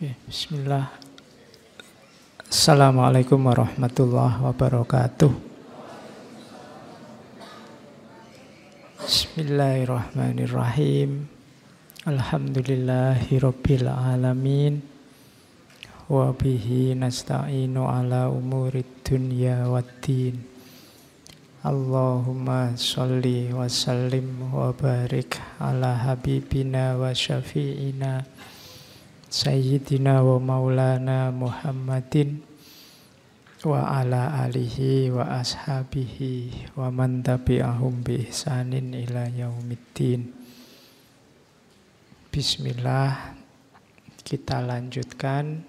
Okay. Bismillah. Assalamualaikum warahmatullahi wabarakatuh. Bismillahirrahmanirrahim. Alhamdulillahi rabbil alamin. Wa bihi nasta'inu ala umurid dunya waddin. Allahumma sholli wa sallim wa barik ala habibina wa syafi'ina Sayyidina wa maulana Muhammadin wa ala alihi wa ashabihi wa man tabi'ahum bi ihsanin ila yaumiddin Bismillah kita lanjutkan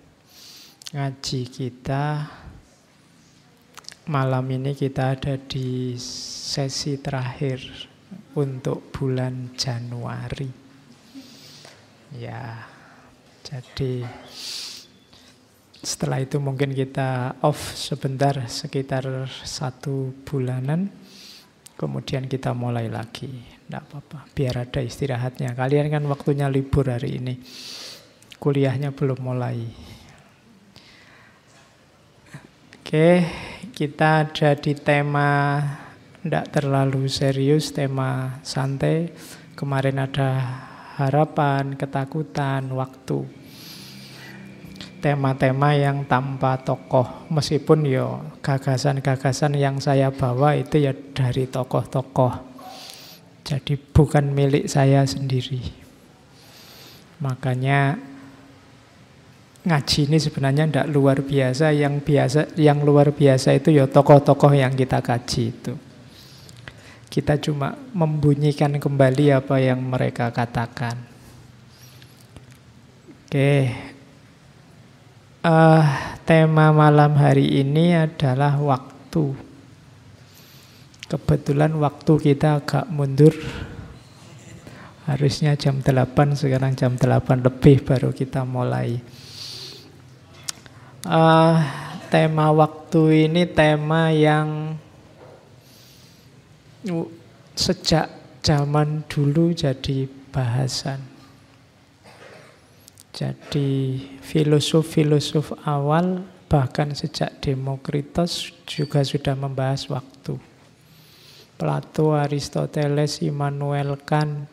ngaji kita malam ini kita ada di sesi terakhir untuk bulan Januari ya jadi setelah itu mungkin kita off sebentar sekitar satu bulanan. Kemudian kita mulai lagi. Tidak apa-apa, biar ada istirahatnya. Kalian kan waktunya libur hari ini. Kuliahnya belum mulai. Oke, kita ada di tema tidak terlalu serius, tema santai. Kemarin ada harapan, ketakutan, waktu tema-tema yang tanpa tokoh meskipun yo ya gagasan-gagasan yang saya bawa itu ya dari tokoh-tokoh jadi bukan milik saya sendiri makanya ngaji ini sebenarnya tidak luar biasa yang biasa yang luar biasa itu ya tokoh-tokoh yang kita kaji itu kita cuma membunyikan kembali apa yang mereka katakan oke uh, tema malam hari ini adalah waktu. Kebetulan waktu kita agak mundur. Harusnya jam 8, sekarang jam 8 lebih baru kita mulai. Uh, tema waktu ini tema yang sejak zaman dulu jadi bahasan. Jadi filosof-filosof awal bahkan sejak Demokritos juga sudah membahas waktu. Plato, Aristoteles, Immanuel Kant,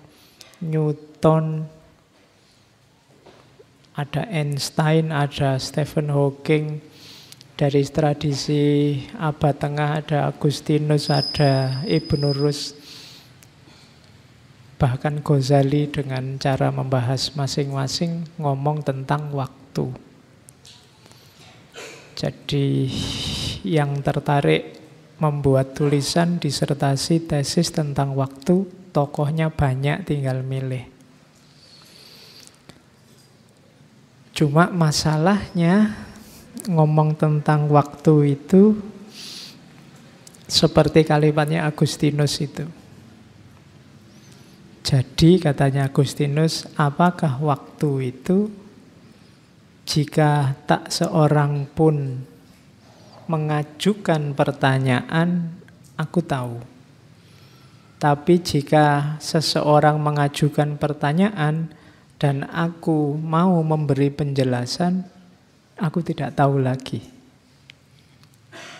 Newton, ada Einstein, ada Stephen Hawking, dari tradisi abad tengah ada Agustinus, ada Ibn Rus, bahkan Ghazali dengan cara membahas masing-masing ngomong tentang waktu waktu. Jadi yang tertarik membuat tulisan disertasi tesis tentang waktu, tokohnya banyak tinggal milih. Cuma masalahnya ngomong tentang waktu itu seperti kalimatnya Agustinus itu. Jadi katanya Agustinus, apakah waktu itu jika tak seorang pun mengajukan pertanyaan, aku tahu. Tapi jika seseorang mengajukan pertanyaan dan aku mau memberi penjelasan, aku tidak tahu lagi.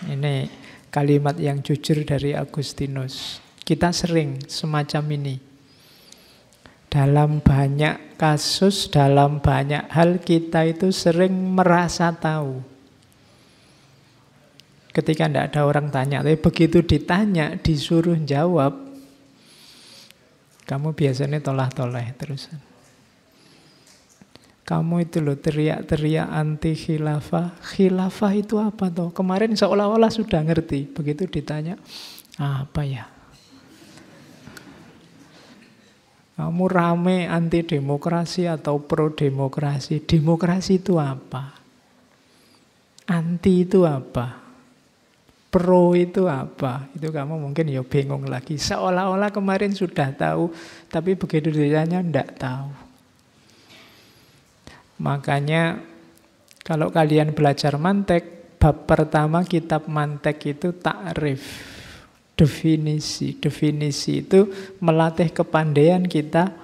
Ini kalimat yang jujur dari Agustinus. Kita sering semacam ini dalam banyak kasus, dalam banyak hal kita itu sering merasa tahu. Ketika tidak ada orang tanya, tapi begitu ditanya, disuruh jawab, kamu biasanya tolah-toleh terus Kamu itu loh teriak-teriak anti khilafah. Khilafah itu apa toh? Kemarin seolah-olah sudah ngerti. Begitu ditanya, apa ya? Kamu rame anti demokrasi atau pro demokrasi? Demokrasi itu apa? Anti itu apa? Pro itu apa? Itu kamu mungkin ya bingung lagi. Seolah-olah kemarin sudah tahu, tapi begitu ditanya ndak tahu. Makanya kalau kalian belajar mantek, bab pertama kitab mantek itu takrif definisi. Definisi itu melatih kepandaian kita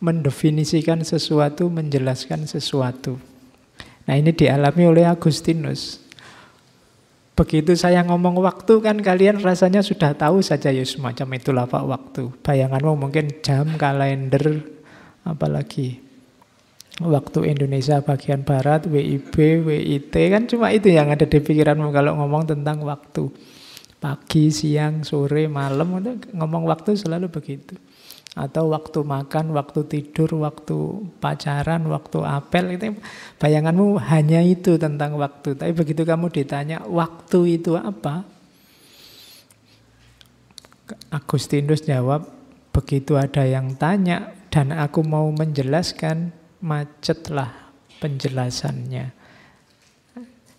mendefinisikan sesuatu, menjelaskan sesuatu. Nah ini dialami oleh Agustinus. Begitu saya ngomong waktu kan kalian rasanya sudah tahu saja ya semacam itulah Pak waktu. Bayanganmu mungkin jam, kalender, apalagi waktu Indonesia bagian barat, WIB, WIT kan cuma itu yang ada di pikiranmu kalau ngomong tentang waktu. Pagi, siang, sore, malam, ngomong waktu selalu begitu. Atau waktu makan, waktu tidur, waktu pacaran, waktu apel. Itu bayanganmu hanya itu tentang waktu. Tapi begitu kamu ditanya waktu itu apa, Agustinus jawab, begitu ada yang tanya dan aku mau menjelaskan, macetlah penjelasannya.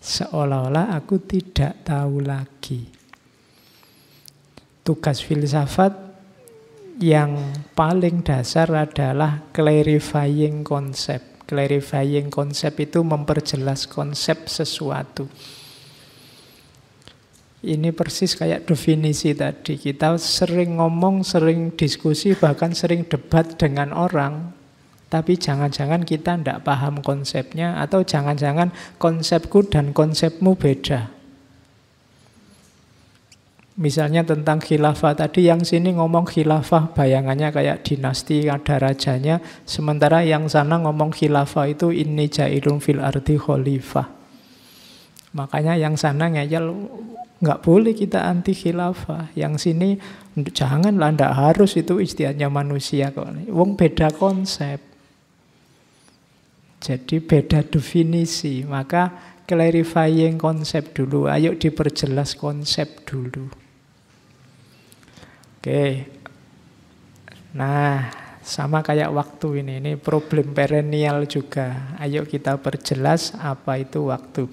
Seolah-olah aku tidak tahu lagi tugas filsafat yang paling dasar adalah clarifying konsep. Clarifying konsep itu memperjelas konsep sesuatu. Ini persis kayak definisi tadi. Kita sering ngomong, sering diskusi, bahkan sering debat dengan orang. Tapi jangan-jangan kita tidak paham konsepnya atau jangan-jangan konsepku dan konsepmu beda. Misalnya tentang khilafah tadi yang sini ngomong khilafah bayangannya kayak dinasti ada rajanya sementara yang sana ngomong khilafah itu ini jailun fil arti khalifah. Makanya yang sana ngeyel nggak boleh kita anti khilafah. Yang sini janganlah ndak harus itu istiadatnya manusia kok. Wong beda konsep. Jadi beda definisi. Maka clarifying konsep dulu. Ayo diperjelas konsep dulu. Oke. Nah, sama kayak waktu ini, ini problem perennial juga. Ayo kita perjelas apa itu waktu.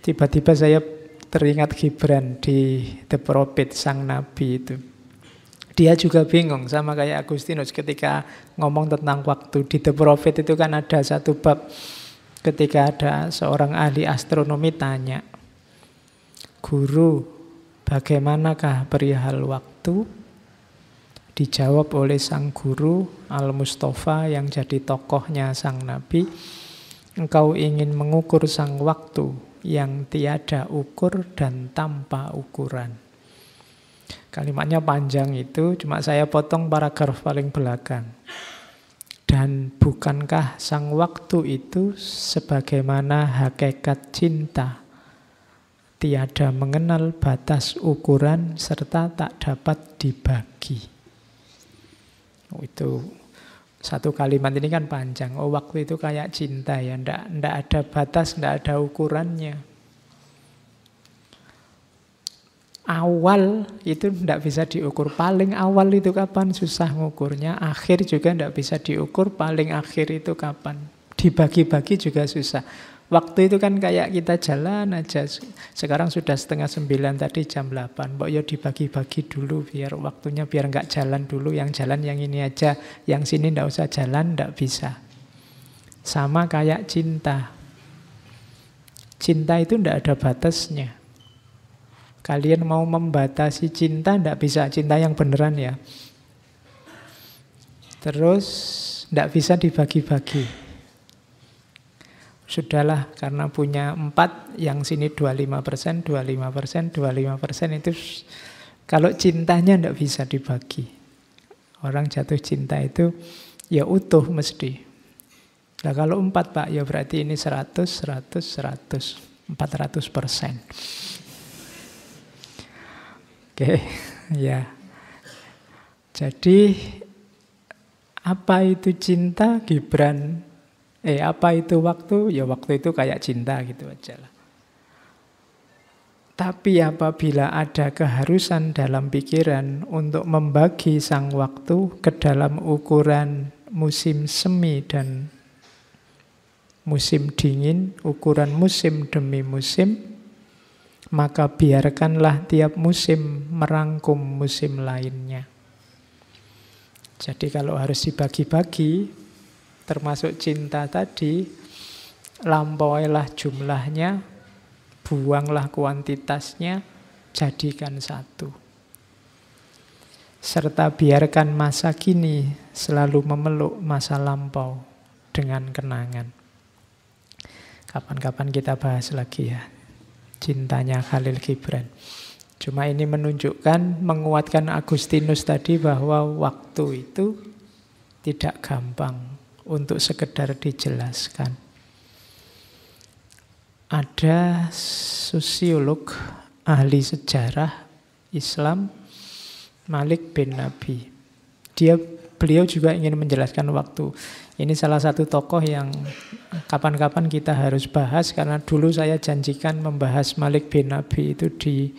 Tiba-tiba saya teringat Gibran di The Prophet, sang nabi itu. Dia juga bingung sama kayak Agustinus ketika ngomong tentang waktu. Di The Prophet itu kan ada satu bab ketika ada seorang ahli astronomi tanya, Guru, bagaimanakah perihal waktu? itu dijawab oleh sang guru Al-Mustafa yang jadi tokohnya sang nabi. Engkau ingin mengukur sang waktu yang tiada ukur dan tanpa ukuran. Kalimatnya panjang itu, cuma saya potong paragraf paling belakang. Dan bukankah sang waktu itu sebagaimana hakikat cinta tiada mengenal batas ukuran serta tak dapat dibagi. Oh, itu satu kalimat ini kan panjang. Oh waktu itu kayak cinta ya, ndak, ndak ada batas, ndak ada ukurannya. Awal itu ndak bisa diukur. Paling awal itu kapan? Susah ngukurnya. Akhir juga ndak bisa diukur. Paling akhir itu kapan? Dibagi-bagi juga susah. Waktu itu kan kayak kita jalan aja. Sekarang sudah setengah sembilan tadi jam delapan. Mbok ya dibagi-bagi dulu biar waktunya biar nggak jalan dulu. Yang jalan yang ini aja. Yang sini ndak usah jalan ndak bisa. Sama kayak cinta. Cinta itu ndak ada batasnya. Kalian mau membatasi cinta ndak bisa. Cinta yang beneran ya. Terus ndak bisa dibagi-bagi sudahlah karena punya empat yang sini 25 persen, 25 persen, 25 persen itu kalau cintanya tidak bisa dibagi. Orang jatuh cinta itu ya utuh mesti. Nah kalau empat pak ya berarti ini 100, 100, 100, 400 persen. Oke, ya. Jadi apa itu cinta Gibran Eh apa itu waktu? Ya waktu itu kayak cinta gitu aja lah. Tapi apabila ada keharusan dalam pikiran untuk membagi sang waktu ke dalam ukuran musim semi dan musim dingin, ukuran musim demi musim, maka biarkanlah tiap musim merangkum musim lainnya. Jadi kalau harus dibagi-bagi, termasuk cinta tadi, lampauilah jumlahnya, buanglah kuantitasnya, jadikan satu. Serta biarkan masa kini selalu memeluk masa lampau dengan kenangan. Kapan-kapan kita bahas lagi ya, cintanya Khalil Gibran. Cuma ini menunjukkan, menguatkan Agustinus tadi bahwa waktu itu tidak gampang untuk sekedar dijelaskan. Ada sosiolog ahli sejarah Islam Malik bin Nabi. Dia beliau juga ingin menjelaskan waktu. Ini salah satu tokoh yang kapan-kapan kita harus bahas karena dulu saya janjikan membahas Malik bin Nabi itu di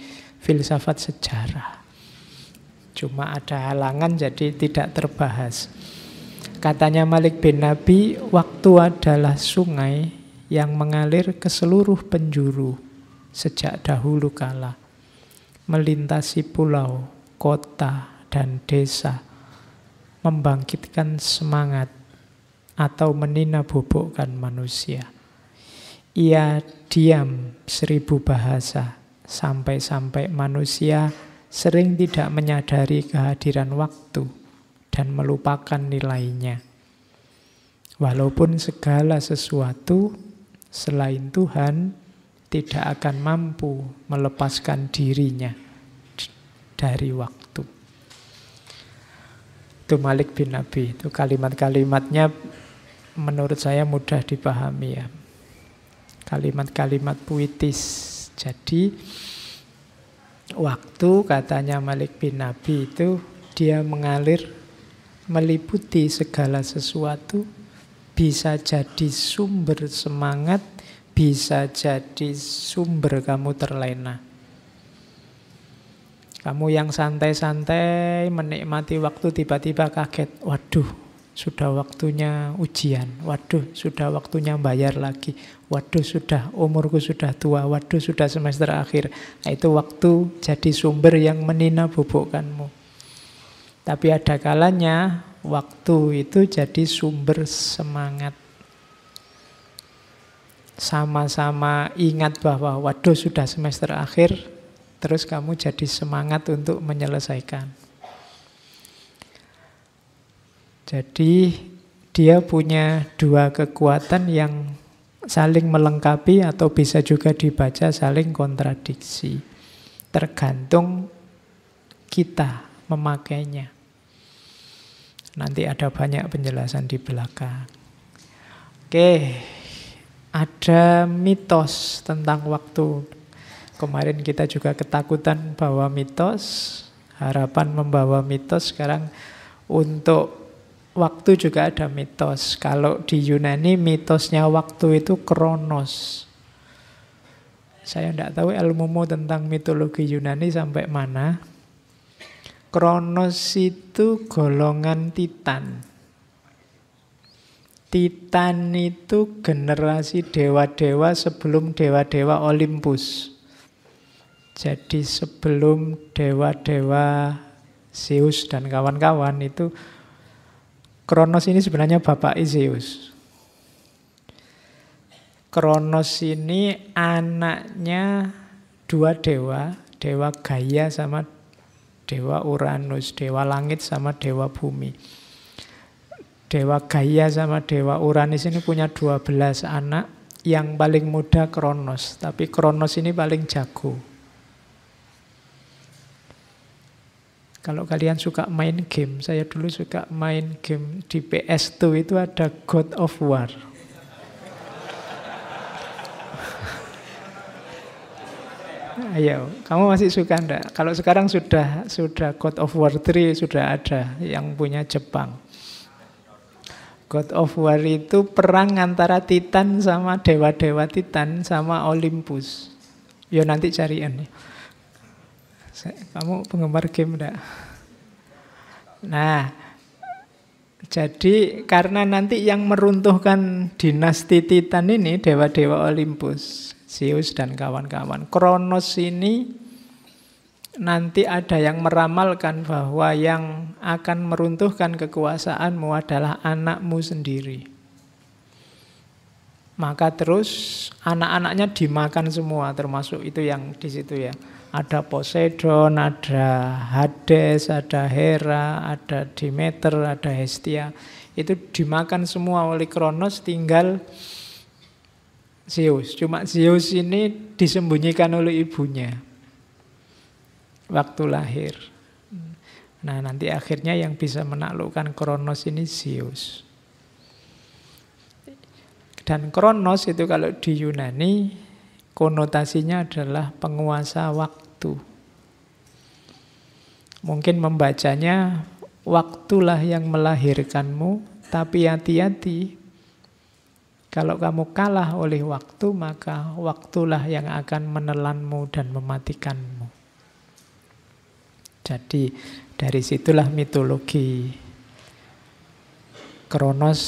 filsafat sejarah. Cuma ada halangan jadi tidak terbahas. Katanya Malik bin Nabi, waktu adalah sungai yang mengalir ke seluruh penjuru sejak dahulu kala, melintasi pulau, kota, dan desa, membangkitkan semangat atau meninabobokkan manusia. Ia diam seribu bahasa, sampai-sampai manusia sering tidak menyadari kehadiran waktu dan melupakan nilainya. Walaupun segala sesuatu selain Tuhan tidak akan mampu melepaskan dirinya dari waktu. Itu Malik bin Nabi. Itu kalimat-kalimatnya menurut saya mudah dipahami ya. Kalimat-kalimat puitis. Jadi waktu katanya Malik bin Nabi itu dia mengalir meliputi segala sesuatu bisa jadi sumber semangat, bisa jadi sumber kamu terlena. Kamu yang santai-santai menikmati waktu tiba-tiba kaget. Waduh, sudah waktunya ujian. Waduh, sudah waktunya bayar lagi. Waduh, sudah umurku sudah tua. Waduh, sudah semester akhir. Nah, itu waktu jadi sumber yang menina bubukkanmu. Tapi ada kalanya waktu itu jadi sumber semangat. Sama-sama ingat bahwa waduh sudah semester akhir, terus kamu jadi semangat untuk menyelesaikan. Jadi dia punya dua kekuatan yang saling melengkapi atau bisa juga dibaca saling kontradiksi. Tergantung kita memakainya. Nanti ada banyak penjelasan di belakang. Oke, ada mitos tentang waktu. Kemarin kita juga ketakutan bahwa mitos, harapan membawa mitos. Sekarang untuk waktu juga ada mitos. Kalau di Yunani mitosnya waktu itu kronos. Saya tidak tahu ilmumu tentang mitologi Yunani sampai mana. Kronos itu golongan Titan. Titan itu generasi dewa-dewa sebelum dewa-dewa Olympus. Jadi sebelum dewa-dewa Zeus dan kawan-kawan itu Kronos ini sebenarnya bapak Zeus. Kronos ini anaknya dua dewa, dewa Gaia sama dewa Uranus, dewa langit sama dewa bumi. Dewa gaya sama dewa Uranus ini punya 12 anak, yang paling muda Kronos, tapi Kronos ini paling jago. Kalau kalian suka main game, saya dulu suka main game di PS2 itu ada God of War. Ayo, kamu masih suka enggak? Kalau sekarang sudah sudah God of War 3 sudah ada yang punya Jepang. God of War itu perang antara Titan sama dewa-dewa Titan sama Olympus. Yo nanti cari ini. Kamu penggemar game enggak? Nah, jadi karena nanti yang meruntuhkan dinasti Titan ini dewa-dewa Olympus. Zeus dan kawan-kawan. Kronos ini nanti ada yang meramalkan bahwa yang akan meruntuhkan kekuasaanmu adalah anakmu sendiri. Maka terus anak-anaknya dimakan semua termasuk itu yang di situ ya. Ada Poseidon, ada Hades, ada Hera, ada Demeter, ada Hestia. Itu dimakan semua oleh Kronos tinggal Zeus. Cuma Zeus ini disembunyikan oleh ibunya waktu lahir. Nah nanti akhirnya yang bisa menaklukkan Kronos ini Zeus. Dan Kronos itu kalau di Yunani konotasinya adalah penguasa waktu. Mungkin membacanya waktulah yang melahirkanmu, tapi hati-hati kalau kamu kalah oleh waktu, maka waktulah yang akan menelanmu dan mematikanmu. Jadi dari situlah mitologi Kronos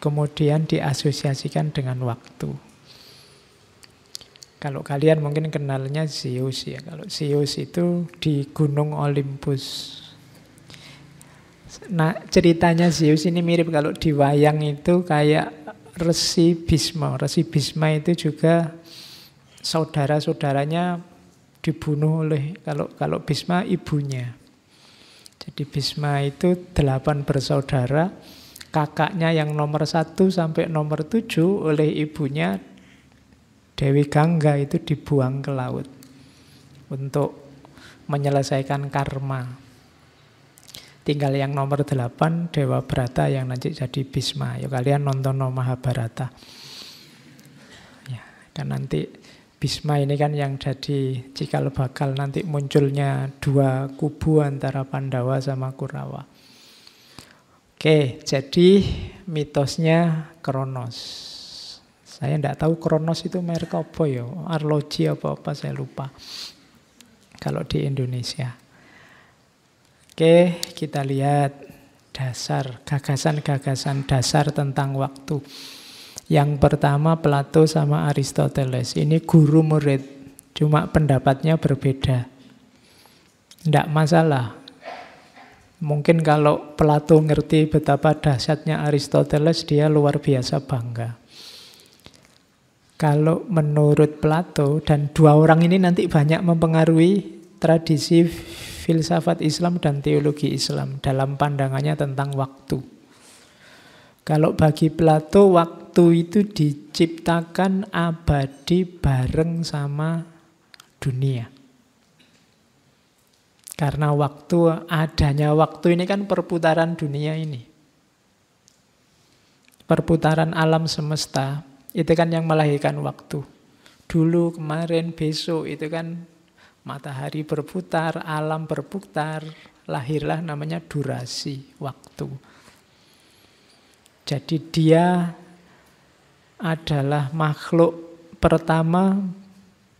kemudian diasosiasikan dengan waktu. Kalau kalian mungkin kenalnya Zeus ya. Kalau Zeus itu di Gunung Olympus. Nah, ceritanya Zeus ini mirip kalau di wayang itu kayak Resi Bisma. Resi Bisma itu juga saudara-saudaranya dibunuh oleh kalau kalau Bisma ibunya. Jadi Bisma itu delapan bersaudara, kakaknya yang nomor satu sampai nomor tujuh oleh ibunya Dewi Gangga itu dibuang ke laut untuk menyelesaikan karma. Tinggal yang nomor delapan Dewa Brata yang nanti jadi Bisma. Yuk ya, kalian nonton no Mahabharata. Ya, dan nanti Bisma ini kan yang jadi cikal bakal nanti munculnya dua kubu antara Pandawa sama Kurawa. Oke, jadi mitosnya Kronos. Saya tidak tahu Kronos itu merek apa ya, arloji apa-apa saya lupa. Kalau di Indonesia. Oke, kita lihat dasar, gagasan-gagasan dasar tentang waktu. Yang pertama Plato sama Aristoteles. Ini guru murid, cuma pendapatnya berbeda. Tidak masalah. Mungkin kalau Plato ngerti betapa dahsyatnya Aristoteles, dia luar biasa bangga. Kalau menurut Plato, dan dua orang ini nanti banyak mempengaruhi tradisi filsafat Islam dan teologi Islam dalam pandangannya tentang waktu. Kalau bagi Plato, waktu itu diciptakan abadi bareng sama dunia. Karena waktu, adanya waktu ini kan perputaran dunia ini. Perputaran alam semesta, itu kan yang melahirkan waktu. Dulu, kemarin, besok, itu kan matahari berputar, alam berputar, lahirlah namanya durasi waktu. Jadi dia adalah makhluk pertama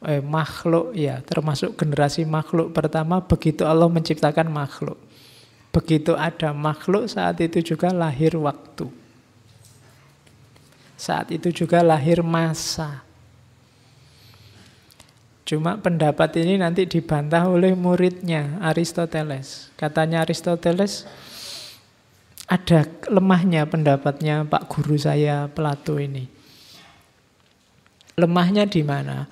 eh, makhluk ya termasuk generasi makhluk pertama begitu Allah menciptakan makhluk. Begitu ada makhluk saat itu juga lahir waktu. Saat itu juga lahir masa. Cuma pendapat ini nanti dibantah oleh muridnya Aristoteles. Katanya Aristoteles ada lemahnya pendapatnya Pak guru saya Plato ini. Lemahnya di mana?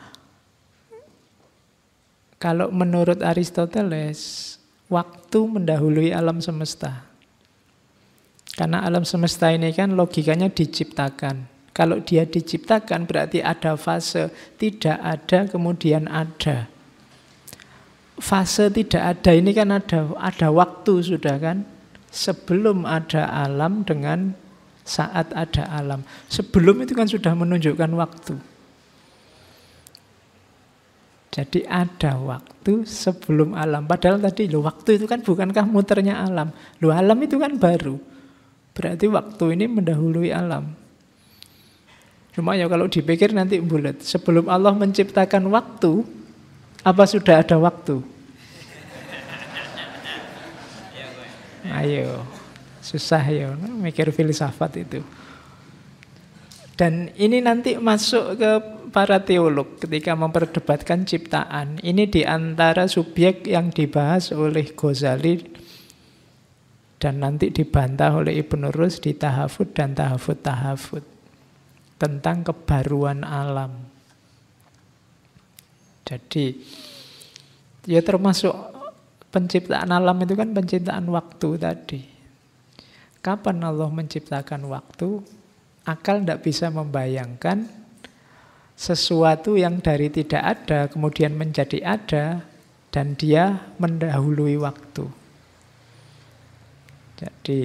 Kalau menurut Aristoteles, waktu mendahului alam semesta. Karena alam semesta ini kan logikanya diciptakan. Kalau dia diciptakan berarti ada fase tidak ada kemudian ada. Fase tidak ada ini kan ada ada waktu sudah kan? Sebelum ada alam dengan saat ada alam. Sebelum itu kan sudah menunjukkan waktu. Jadi ada waktu sebelum alam. Padahal tadi lo waktu itu kan bukankah muternya alam? Lo alam itu kan baru. Berarti waktu ini mendahului alam. Cuma ya kalau dipikir nanti bulat. Sebelum Allah menciptakan waktu, apa sudah ada waktu? Ayo, susah ya, mikir filsafat itu. Dan ini nanti masuk ke para teolog ketika memperdebatkan ciptaan. Ini di antara subjek yang dibahas oleh Ghazali dan nanti dibantah oleh Ibn Rus di Tahafud dan Tahafud Tahafud tentang kebaruan alam. Jadi ya termasuk penciptaan alam itu kan penciptaan waktu tadi. Kapan Allah menciptakan waktu? Akal tidak bisa membayangkan sesuatu yang dari tidak ada kemudian menjadi ada dan dia mendahului waktu. Jadi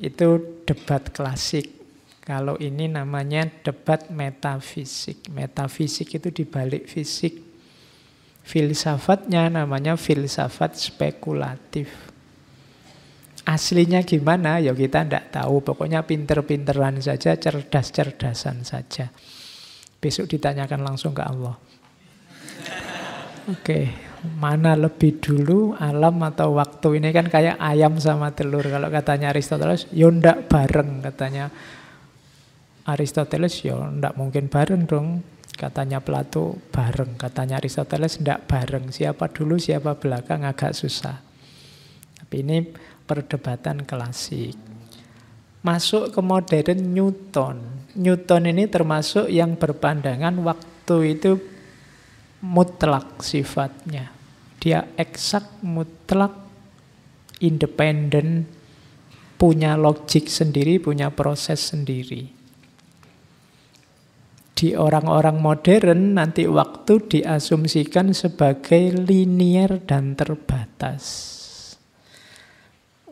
itu debat klasik kalau ini namanya debat metafisik. Metafisik itu dibalik fisik. Filsafatnya namanya filsafat spekulatif. Aslinya gimana ya kita tidak tahu. Pokoknya pinter-pinteran saja, cerdas-cerdasan saja. Besok ditanyakan langsung ke Allah. Oke, okay. mana lebih dulu alam atau waktu ini kan kayak ayam sama telur. Kalau katanya Aristoteles, yondak bareng katanya Aristoteles ya ndak mungkin bareng dong. Katanya Plato bareng, katanya Aristoteles ndak bareng. Siapa dulu, siapa belakang agak susah. Tapi ini perdebatan klasik. Masuk ke modern Newton. Newton ini termasuk yang berpandangan waktu itu mutlak sifatnya. Dia eksak, mutlak, independen, punya logik sendiri, punya proses sendiri di orang-orang modern nanti waktu diasumsikan sebagai linier dan terbatas.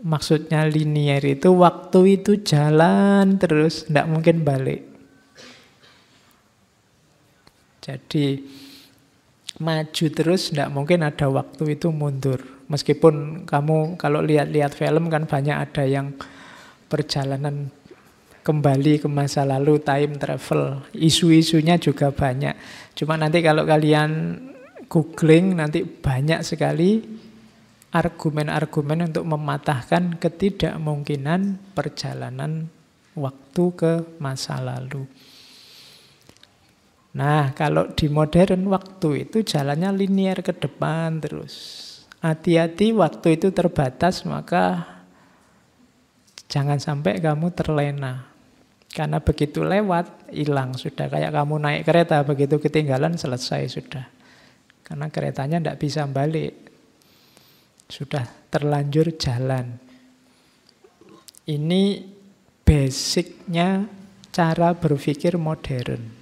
Maksudnya linier itu waktu itu jalan terus, tidak mungkin balik. Jadi maju terus, tidak mungkin ada waktu itu mundur. Meskipun kamu kalau lihat-lihat film kan banyak ada yang perjalanan kembali ke masa lalu time travel. Isu-isunya juga banyak. Cuma nanti kalau kalian googling nanti banyak sekali argumen-argumen untuk mematahkan ketidakmungkinan perjalanan waktu ke masa lalu. Nah, kalau di modern waktu itu jalannya linear ke depan terus. Hati-hati waktu itu terbatas maka jangan sampai kamu terlena. Karena begitu lewat, hilang sudah. Kayak kamu naik kereta, begitu ketinggalan, selesai sudah. Karena keretanya tidak bisa balik. Sudah terlanjur jalan. Ini basicnya cara berpikir modern.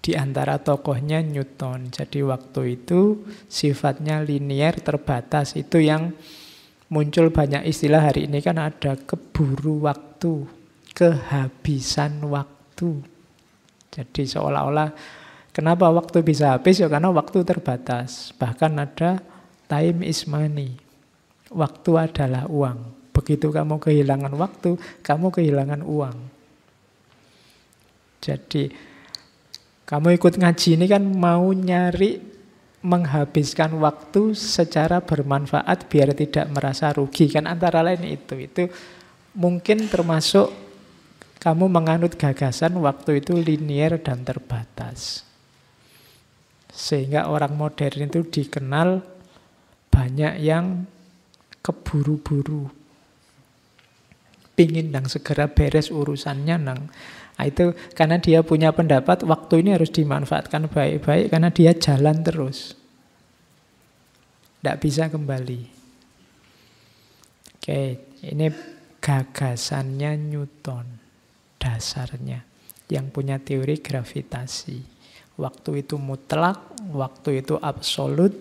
Di antara tokohnya Newton. Jadi waktu itu sifatnya linier, terbatas. Itu yang muncul banyak istilah hari ini kan ada keburu waktu waktu, kehabisan waktu. Jadi seolah-olah kenapa waktu bisa habis ya karena waktu terbatas. Bahkan ada time is money. Waktu adalah uang. Begitu kamu kehilangan waktu, kamu kehilangan uang. Jadi kamu ikut ngaji ini kan mau nyari menghabiskan waktu secara bermanfaat biar tidak merasa rugi kan antara lain itu itu mungkin termasuk kamu menganut gagasan waktu itu linier dan terbatas. Sehingga orang modern itu dikenal banyak yang keburu-buru. Pingin dan segera beres urusannya nang Nah, itu karena dia punya pendapat waktu ini harus dimanfaatkan baik-baik karena dia jalan terus. Tidak bisa kembali. Oke, ini gagasannya Newton, dasarnya, yang punya teori gravitasi. Waktu itu mutlak, waktu itu absolut,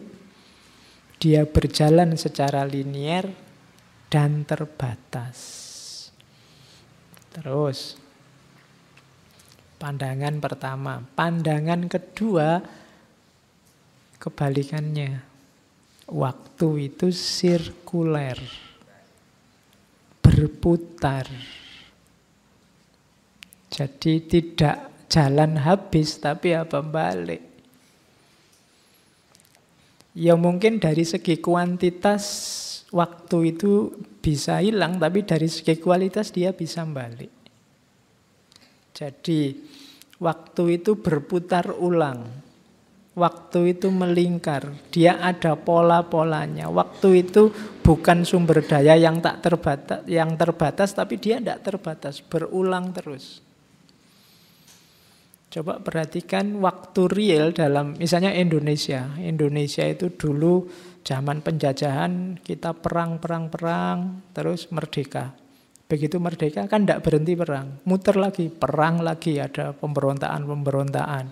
dia berjalan secara linier dan terbatas. Terus, pandangan pertama. Pandangan kedua, kebalikannya. Waktu itu sirkuler berputar. Jadi tidak jalan habis tapi apa balik. Ya mungkin dari segi kuantitas waktu itu bisa hilang tapi dari segi kualitas dia bisa balik. Jadi waktu itu berputar ulang. Waktu itu melingkar, dia ada pola-polanya. Waktu itu bukan sumber daya yang tak terbatas, yang terbatas tapi dia tidak terbatas, berulang terus. Coba perhatikan waktu real dalam misalnya Indonesia. Indonesia itu dulu zaman penjajahan kita perang-perang-perang terus merdeka. Begitu merdeka kan tidak berhenti perang, muter lagi, perang lagi ada pemberontaan-pemberontaan.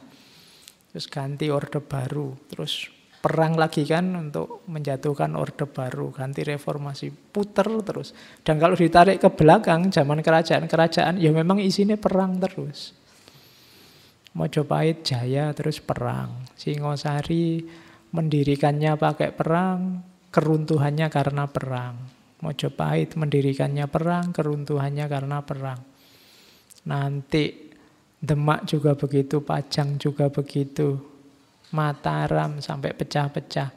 Terus ganti orde baru, terus perang lagi kan untuk menjatuhkan Orde Baru, ganti reformasi, puter terus. Dan kalau ditarik ke belakang zaman kerajaan-kerajaan ya memang isinya perang terus. Mojopahit jaya terus perang. Singosari mendirikannya pakai perang, keruntuhannya karena perang. Mojopahit mendirikannya perang, keruntuhannya karena perang. Nanti Demak juga begitu, Pajang juga begitu, Mataram sampai pecah-pecah.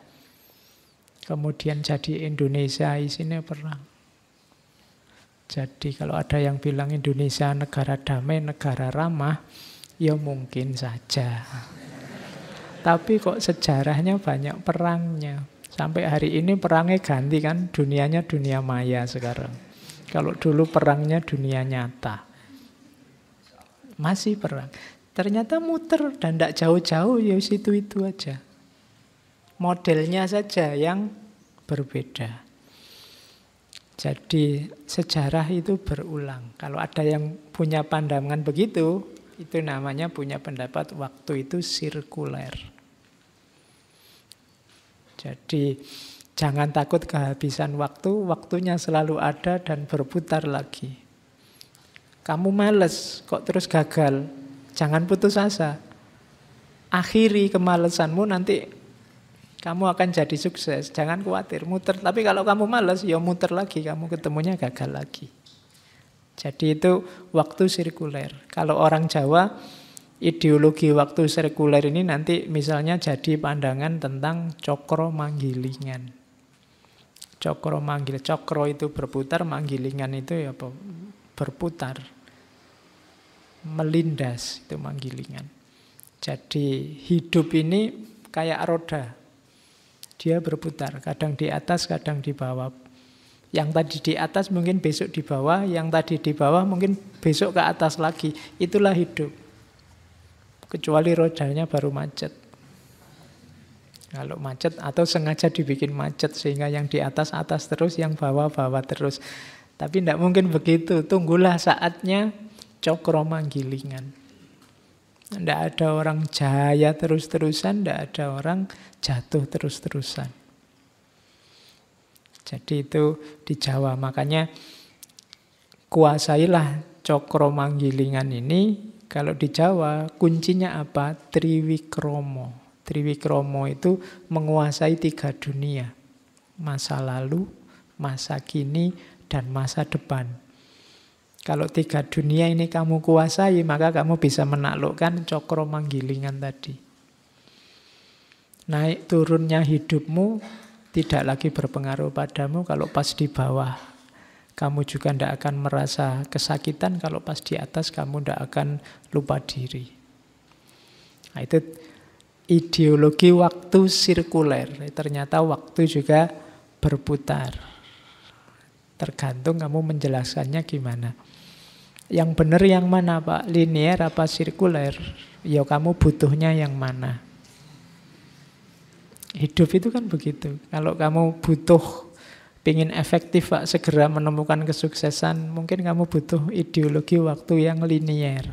Kemudian jadi Indonesia isinya perang. Jadi kalau ada yang bilang Indonesia negara damai, negara ramah, ya mungkin saja. Tapi kok sejarahnya banyak perangnya. Sampai hari ini perangnya ganti kan, dunianya dunia maya sekarang. Kalau dulu perangnya dunia nyata. Masih perang. Ternyata muter dan tidak jauh-jauh ya situ itu aja. Modelnya saja yang berbeda. Jadi sejarah itu berulang. Kalau ada yang punya pandangan begitu, itu namanya punya pendapat waktu itu sirkuler. Jadi jangan takut kehabisan waktu, waktunya selalu ada dan berputar lagi. Kamu males kok terus gagal, Jangan putus asa. Akhiri kemalasanmu nanti kamu akan jadi sukses. Jangan khawatir, muter. Tapi kalau kamu males, ya muter lagi. Kamu ketemunya gagal lagi. Jadi itu waktu sirkuler. Kalau orang Jawa, ideologi waktu sirkuler ini nanti misalnya jadi pandangan tentang cokro manggilingan. Cokro manggil, cokro itu berputar, manggilingan itu ya berputar melindas itu manggilingan. Jadi hidup ini kayak roda. Dia berputar, kadang di atas, kadang di bawah. Yang tadi di atas mungkin besok di bawah, yang tadi di bawah mungkin besok ke atas lagi. Itulah hidup. Kecuali rodanya baru macet. Kalau macet atau sengaja dibikin macet sehingga yang di atas atas terus, yang bawah bawah terus. Tapi tidak mungkin begitu. Tunggulah saatnya cokro manggilingan. Tidak ada orang jaya terus-terusan, tidak ada orang jatuh terus-terusan. Jadi itu di Jawa. Makanya kuasailah cokro manggilingan ini. Kalau di Jawa kuncinya apa? Triwikromo. Triwikromo itu menguasai tiga dunia. Masa lalu, masa kini, dan masa depan. Kalau tiga dunia ini kamu kuasai, maka kamu bisa menaklukkan cokro manggilingan tadi. Naik turunnya hidupmu tidak lagi berpengaruh padamu kalau pas di bawah. Kamu juga tidak akan merasa kesakitan kalau pas di atas kamu tidak akan lupa diri. Nah, itu ideologi waktu sirkuler. Ternyata waktu juga berputar. Tergantung kamu menjelaskannya gimana. Yang benar yang mana Pak? Linear apa sirkuler? Ya kamu butuhnya yang mana? Hidup itu kan begitu. Kalau kamu butuh ingin efektif Pak segera menemukan kesuksesan, mungkin kamu butuh ideologi waktu yang linier.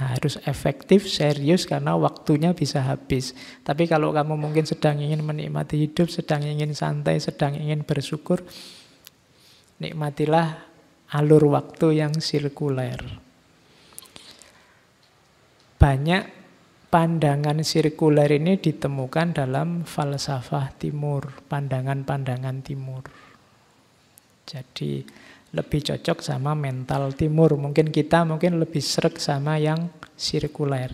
Nah, harus efektif, serius karena waktunya bisa habis. Tapi kalau kamu mungkin sedang ingin menikmati hidup, sedang ingin santai, sedang ingin bersyukur, nikmatilah alur waktu yang sirkuler. Banyak pandangan sirkuler ini ditemukan dalam falsafah timur, pandangan-pandangan timur. Jadi lebih cocok sama mental timur. Mungkin kita mungkin lebih serak sama yang sirkuler.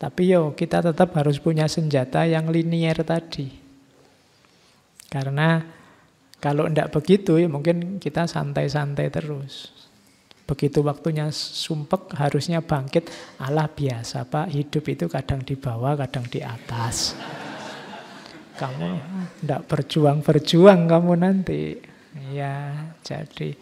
Tapi yo kita tetap harus punya senjata yang linier tadi. Karena kalau tidak begitu ya mungkin kita santai-santai terus. Begitu waktunya sumpek harusnya bangkit. Allah biasa pak, hidup itu kadang di bawah, kadang di atas. Kamu tidak berjuang-berjuang kamu nanti. Ya, jadi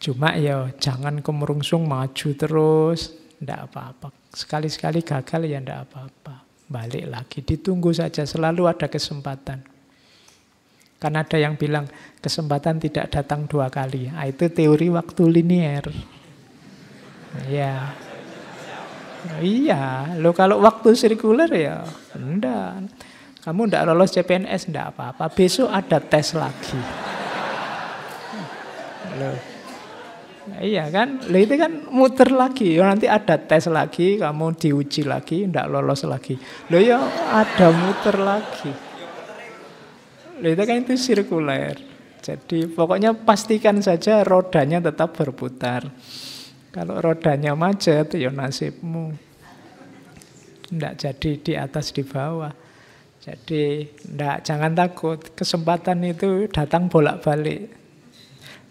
cuma ya jangan kemerungsung maju terus. Tidak apa-apa. Sekali-sekali gagal ya tidak apa-apa. Balik lagi, ditunggu saja. Selalu ada kesempatan. Kan ada yang bilang kesempatan tidak datang dua kali. Nah, itu teori waktu linier. Ya. Iya, iya. lo kalau waktu sirkuler ya enggak. Kamu enggak lolos CPNS enggak apa-apa. Besok ada tes lagi. Loh. iya kan? Loh, itu kan muter lagi. Yo, ya, nanti ada tes lagi, kamu diuji lagi, ndak lolos lagi. Lo ya ada muter lagi. Itu kan itu sirkuler. Jadi pokoknya pastikan saja rodanya tetap berputar. Kalau rodanya macet, ya nasibmu. Tidak jadi di atas di bawah. Jadi ndak, jangan takut. Kesempatan itu datang bolak-balik.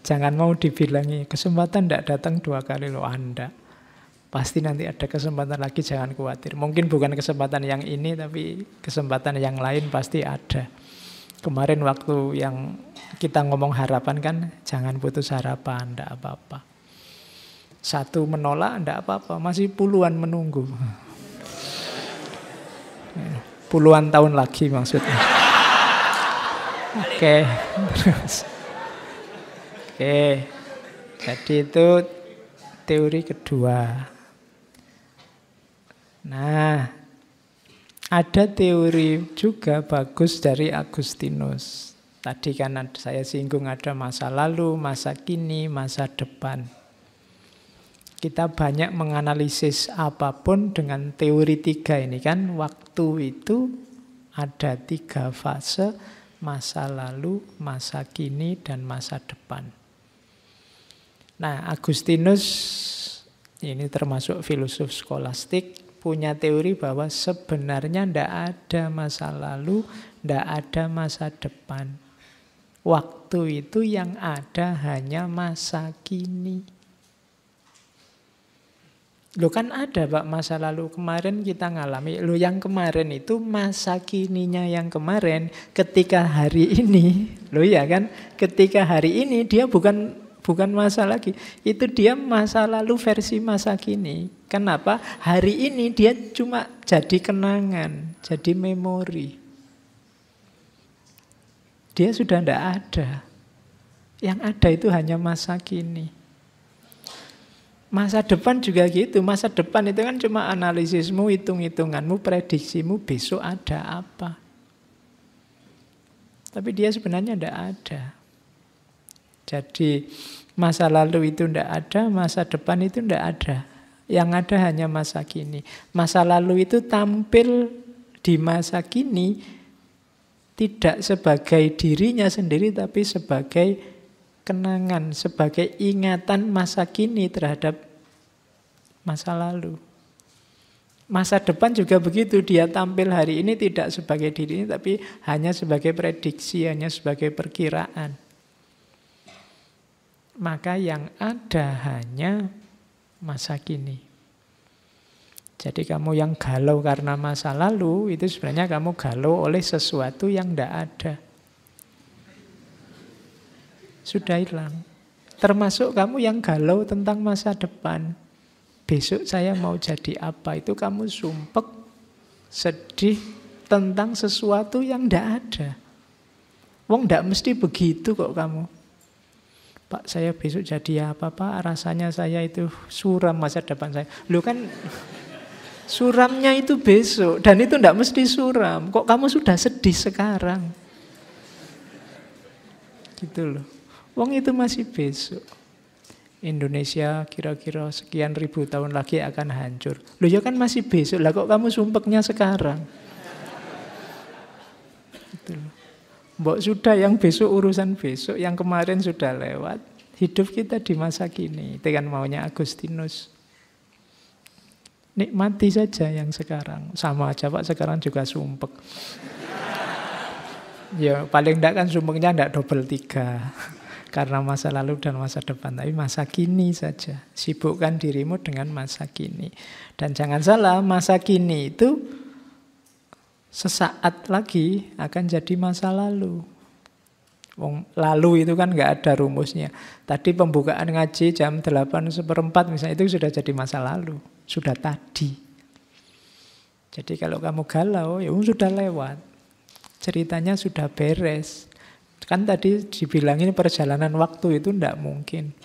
Jangan mau dibilangi, kesempatan tidak datang dua kali lo Anda. Pasti nanti ada kesempatan lagi, jangan khawatir. Mungkin bukan kesempatan yang ini, tapi kesempatan yang lain pasti ada. Kemarin waktu yang kita ngomong harapan kan, jangan putus harapan, ndak apa-apa. Satu menolak, ndak apa-apa, masih puluhan menunggu. Puluhan tahun lagi maksudnya. Oke, okay. Oke, okay. jadi itu teori kedua. Nah, ada teori juga bagus dari Agustinus. Tadi kan saya singgung ada masa lalu, masa kini, masa depan. Kita banyak menganalisis apapun dengan teori tiga ini kan. Waktu itu ada tiga fase, masa lalu, masa kini, dan masa depan. Nah, Agustinus ini termasuk filosof skolastik punya teori bahwa sebenarnya ndak ada masa lalu, ndak ada masa depan. Waktu itu yang ada hanya masa kini. Lo kan ada Pak masa lalu kemarin kita ngalami. Lo yang kemarin itu masa kininya yang kemarin ketika hari ini. Lo ya kan ketika hari ini dia bukan Bukan masa lagi. Itu dia masa lalu versi masa kini. Kenapa? Hari ini dia cuma jadi kenangan, jadi memori. Dia sudah tidak ada. Yang ada itu hanya masa kini. Masa depan juga gitu. Masa depan itu kan cuma analisismu, hitung-hitunganmu, prediksimu besok ada apa. Tapi dia sebenarnya tidak ada. Jadi masa lalu itu tidak ada, masa depan itu tidak ada. Yang ada hanya masa kini. Masa lalu itu tampil di masa kini tidak sebagai dirinya sendiri tapi sebagai kenangan, sebagai ingatan masa kini terhadap masa lalu. Masa depan juga begitu, dia tampil hari ini tidak sebagai dirinya tapi hanya sebagai prediksi, hanya sebagai perkiraan maka yang ada hanya masa kini. Jadi kamu yang galau karena masa lalu, itu sebenarnya kamu galau oleh sesuatu yang tidak ada. Sudah hilang. Termasuk kamu yang galau tentang masa depan. Besok saya mau jadi apa, itu kamu sumpek, sedih tentang sesuatu yang tidak ada. Wong tidak mesti begitu kok kamu. Pak saya besok jadi apa Pak rasanya saya itu suram masa depan saya Lu kan suramnya itu besok dan itu tidak mesti suram Kok kamu sudah sedih sekarang Gitu loh Wong itu masih besok Indonesia kira-kira sekian ribu tahun lagi akan hancur Lu ya kan masih besok lah kok kamu sumpeknya sekarang Gitu loh Mbok sudah yang besok urusan besok, yang kemarin sudah lewat. Hidup kita di masa kini, itu maunya Agustinus. Nikmati saja yang sekarang. Sama aja Pak, sekarang juga sumpek. ya paling enggak kan sumpeknya enggak double tiga. Karena masa lalu dan masa depan. Tapi masa kini saja. Sibukkan dirimu dengan masa kini. Dan jangan salah, masa kini itu sesaat lagi akan jadi masa lalu. Lalu itu kan nggak ada rumusnya. Tadi pembukaan ngaji jam 8 seperempat misalnya itu sudah jadi masa lalu. Sudah tadi. Jadi kalau kamu galau, ya sudah lewat. Ceritanya sudah beres. Kan tadi dibilangin perjalanan waktu itu ndak mungkin.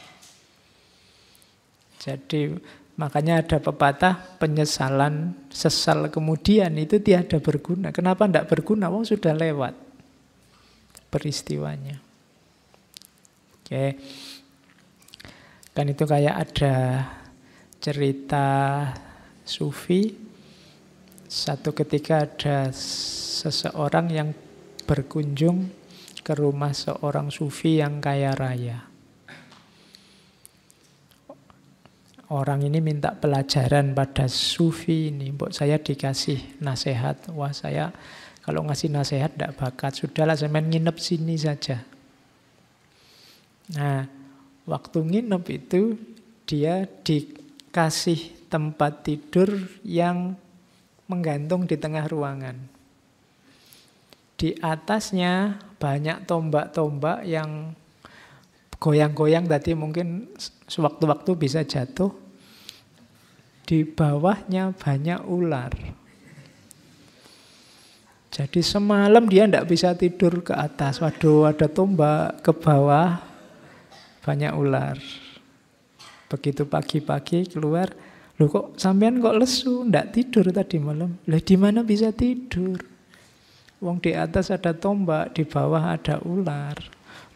Jadi Makanya ada pepatah penyesalan sesal kemudian itu tiada berguna. Kenapa tidak berguna? Wong sudah lewat peristiwanya. Oke. Kan itu kayak ada cerita sufi. Satu ketika ada seseorang yang berkunjung ke rumah seorang sufi yang kaya raya. orang ini minta pelajaran pada sufi ini, mbok saya dikasih nasihat, wah saya kalau ngasih nasihat tidak bakat, sudahlah saya main nginep sini saja. Nah, waktu nginep itu dia dikasih tempat tidur yang menggantung di tengah ruangan. Di atasnya banyak tombak-tombak yang goyang-goyang tadi mungkin sewaktu-waktu bisa jatuh di bawahnya banyak ular. Jadi semalam dia tidak bisa tidur ke atas. Waduh, ada tombak ke bawah, banyak ular. Begitu pagi-pagi keluar, Loh kok sampean kok lesu, ndak tidur tadi malam. Lah di mana bisa tidur? Wong di atas ada tombak, di bawah ada ular.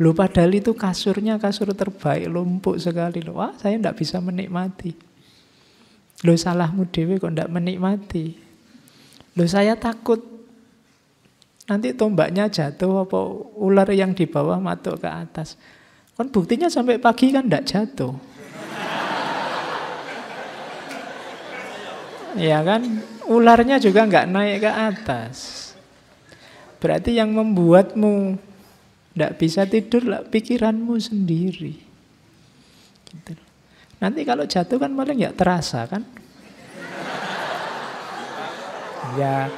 Lu padahal itu kasurnya kasur terbaik, lumpuk sekali. Loh, wah saya ndak bisa menikmati. Lo salahmu dewe kok ndak menikmati. Lo saya takut. Nanti tombaknya jatuh apa ular yang di bawah matuk ke atas. Kan buktinya sampai pagi kan ndak jatuh. ya kan? Ularnya juga nggak naik ke atas. Berarti yang membuatmu tidak bisa tidur lah pikiranmu sendiri. Gitu. Nanti kalau jatuh kan paling nggak terasa kan? ya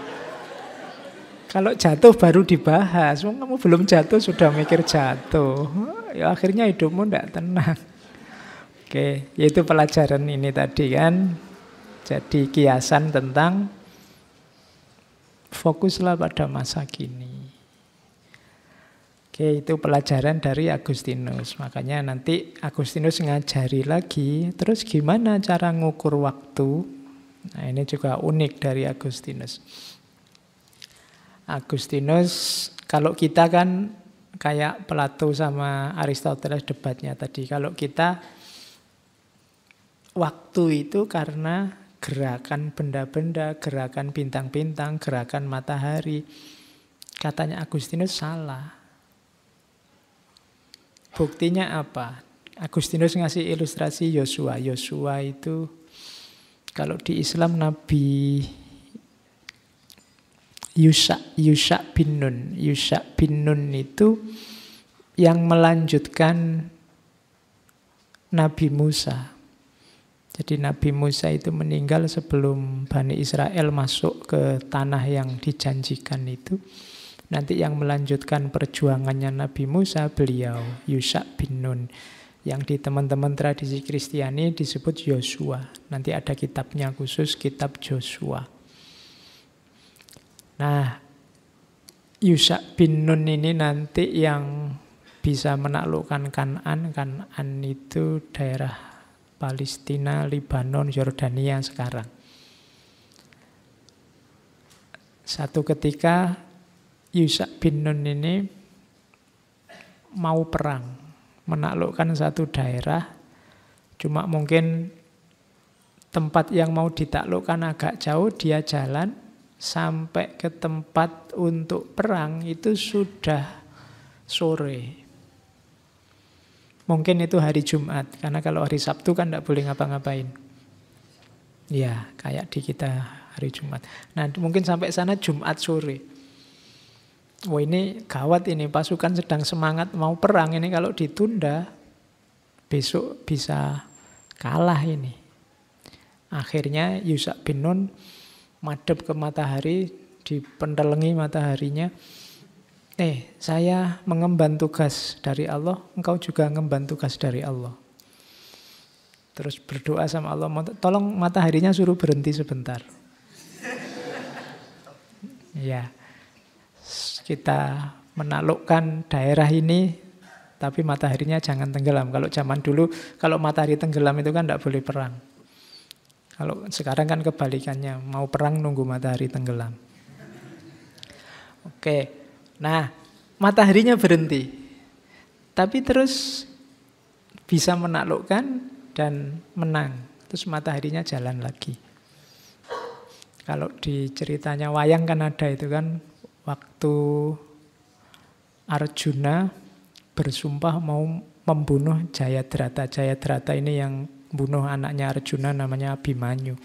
kalau jatuh baru dibahas. Oh, kamu belum jatuh sudah mikir jatuh. Ya akhirnya hidupmu tidak tenang. Oke, yaitu pelajaran ini tadi kan. Jadi kiasan tentang fokuslah pada masa kini. Oke, itu pelajaran dari Agustinus. Makanya nanti Agustinus ngajari lagi, terus gimana cara ngukur waktu? Nah, ini juga unik dari Agustinus. Agustinus, kalau kita kan kayak Plato sama Aristoteles debatnya tadi. Kalau kita waktu itu karena gerakan benda-benda, gerakan bintang-bintang, gerakan matahari. Katanya Agustinus salah Buktinya apa? Agustinus ngasih ilustrasi Yosua. Yosua itu kalau di Islam Nabi Yusha, Yusha bin Nun. Yusak bin Nun itu yang melanjutkan Nabi Musa. Jadi Nabi Musa itu meninggal sebelum Bani Israel masuk ke tanah yang dijanjikan itu. Nanti yang melanjutkan perjuangannya Nabi Musa beliau Yusak bin Nun. Yang di teman-teman tradisi Kristiani disebut Yosua. Nanti ada kitabnya khusus, kitab Yosua. Nah, Yusak bin Nun ini nanti yang bisa menaklukkan Kanan. Kanan itu daerah Palestina, Lebanon, Yordania sekarang. Satu ketika Yusak bin Nun ini mau perang, menaklukkan satu daerah. Cuma mungkin tempat yang mau ditaklukkan agak jauh, dia jalan sampai ke tempat untuk perang itu sudah sore. Mungkin itu hari Jumat, karena kalau hari Sabtu kan tidak boleh ngapa-ngapain. Ya, kayak di kita hari Jumat. Nah, mungkin sampai sana Jumat sore. Wah oh, ini gawat ini pasukan sedang semangat mau perang ini kalau ditunda besok bisa kalah ini. Akhirnya Yusak bin Nun madep ke matahari, dipendelengi mataharinya. Eh, saya mengemban tugas dari Allah, engkau juga mengemban tugas dari Allah. Terus berdoa sama Allah, tolong mataharinya suruh berhenti sebentar. ya, kita menaklukkan daerah ini tapi mataharinya jangan tenggelam. Kalau zaman dulu, kalau matahari tenggelam itu kan tidak boleh perang. Kalau sekarang kan kebalikannya, mau perang nunggu matahari tenggelam. Oke, nah mataharinya berhenti, tapi terus bisa menaklukkan dan menang. Terus mataharinya jalan lagi. Kalau di ceritanya wayang kan ada itu kan waktu Arjuna bersumpah mau membunuh Jayadrata. Jayadrata ini yang bunuh anaknya Arjuna namanya Abimanyu.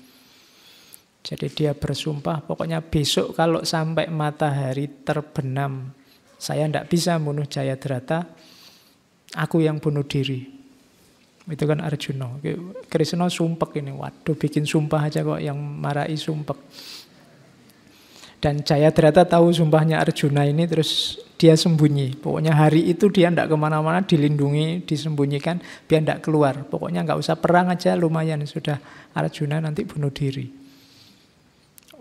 Jadi dia bersumpah, pokoknya besok kalau sampai matahari terbenam, saya tidak bisa bunuh Jayadrata, aku yang bunuh diri. Itu kan Arjuna. Krishna sumpek ini, waduh bikin sumpah aja kok yang marahi sumpek. Dan Jayadrata tahu sumpahnya Arjuna ini terus dia sembunyi. Pokoknya hari itu dia tidak kemana-mana, dilindungi, disembunyikan, biar tidak keluar. Pokoknya nggak usah perang aja, lumayan sudah Arjuna nanti bunuh diri.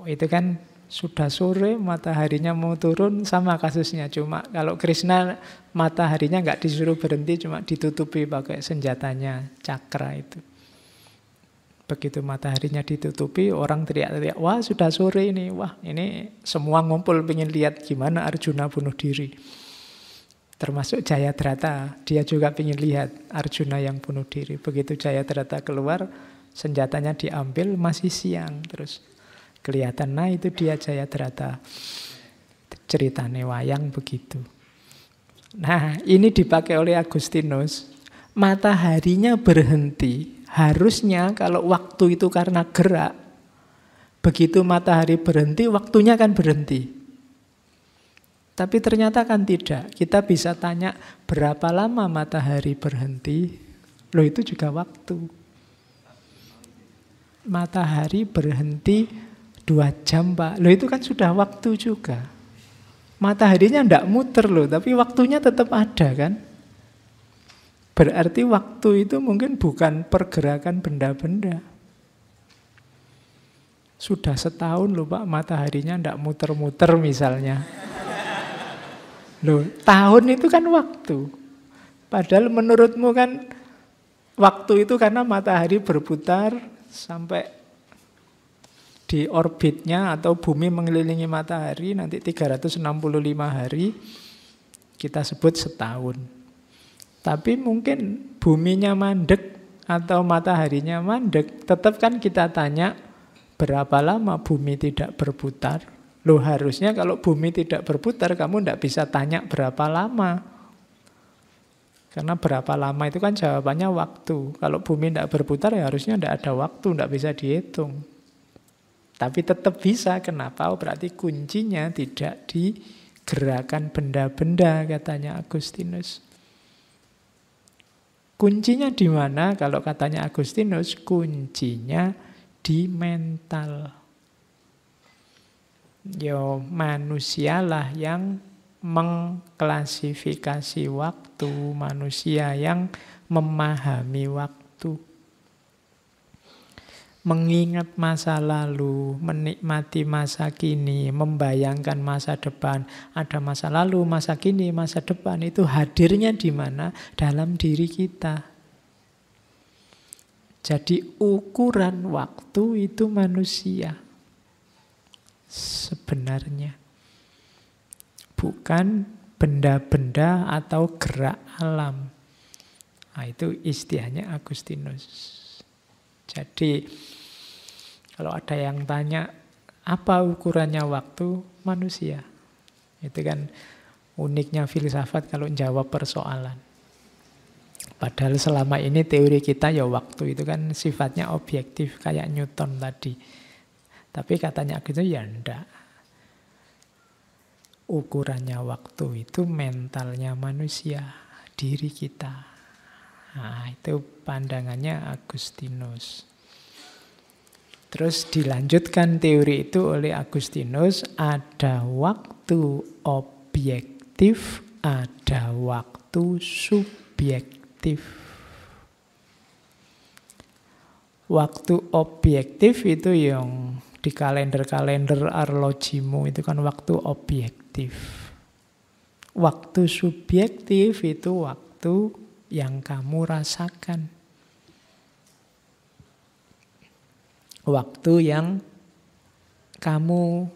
Oh, itu kan sudah sore, mataharinya mau turun, sama kasusnya. Cuma kalau Krishna mataharinya nggak disuruh berhenti, cuma ditutupi pakai senjatanya, cakra itu. Begitu mataharinya ditutupi, orang teriak-teriak, wah sudah sore ini, wah ini semua ngumpul ingin lihat gimana Arjuna bunuh diri. Termasuk Jayadrata, dia juga ingin lihat Arjuna yang bunuh diri. Begitu Jayadrata keluar, senjatanya diambil masih siang terus. Kelihatan, nah itu dia Jayadrata. Ceritane wayang begitu. Nah, ini dipakai oleh Agustinus. Mataharinya berhenti Harusnya kalau waktu itu karena gerak, begitu matahari berhenti, waktunya kan berhenti. Tapi ternyata kan tidak. Kita bisa tanya berapa lama matahari berhenti. Loh itu juga waktu. Matahari berhenti dua jam pak. Loh itu kan sudah waktu juga. Mataharinya tidak muter loh, tapi waktunya tetap ada kan. Berarti waktu itu mungkin bukan pergerakan benda-benda. Sudah setahun lupa Pak, mataharinya ndak muter-muter misalnya. Loh, tahun itu kan waktu. Padahal menurutmu kan waktu itu karena matahari berputar sampai di orbitnya atau bumi mengelilingi matahari nanti 365 hari kita sebut setahun. Tapi mungkin buminya mandek atau mataharinya mandek, tetap kan kita tanya berapa lama bumi tidak berputar? Lo harusnya kalau bumi tidak berputar kamu tidak bisa tanya berapa lama. Karena berapa lama itu kan jawabannya waktu. Kalau bumi tidak berputar ya harusnya tidak ada waktu, tidak bisa dihitung. Tapi tetap bisa. Kenapa? Oh, berarti kuncinya tidak di gerakan benda-benda katanya Agustinus. Kuncinya di mana? Kalau katanya Agustinus, kuncinya di mental. Yo manusialah yang mengklasifikasi waktu, manusia yang memahami waktu mengingat masa lalu, menikmati masa kini, membayangkan masa depan. Ada masa lalu, masa kini, masa depan. Itu hadirnya di mana? Dalam diri kita. Jadi ukuran waktu itu manusia. Sebenarnya. Bukan benda-benda atau gerak alam. Nah, itu istilahnya Agustinus. Jadi kalau ada yang tanya apa ukurannya waktu manusia? Itu kan uniknya filsafat kalau menjawab persoalan. Padahal selama ini teori kita ya waktu itu kan sifatnya objektif kayak Newton tadi. Tapi katanya gitu ya enggak. Ukurannya waktu itu mentalnya manusia, diri kita. Nah, itu pandangannya Agustinus. Terus dilanjutkan teori itu oleh Agustinus, ada waktu objektif, ada waktu subjektif. Waktu objektif itu yang di kalender-kalender arlojimu itu kan waktu objektif. Waktu subjektif itu waktu yang kamu rasakan. Waktu yang kamu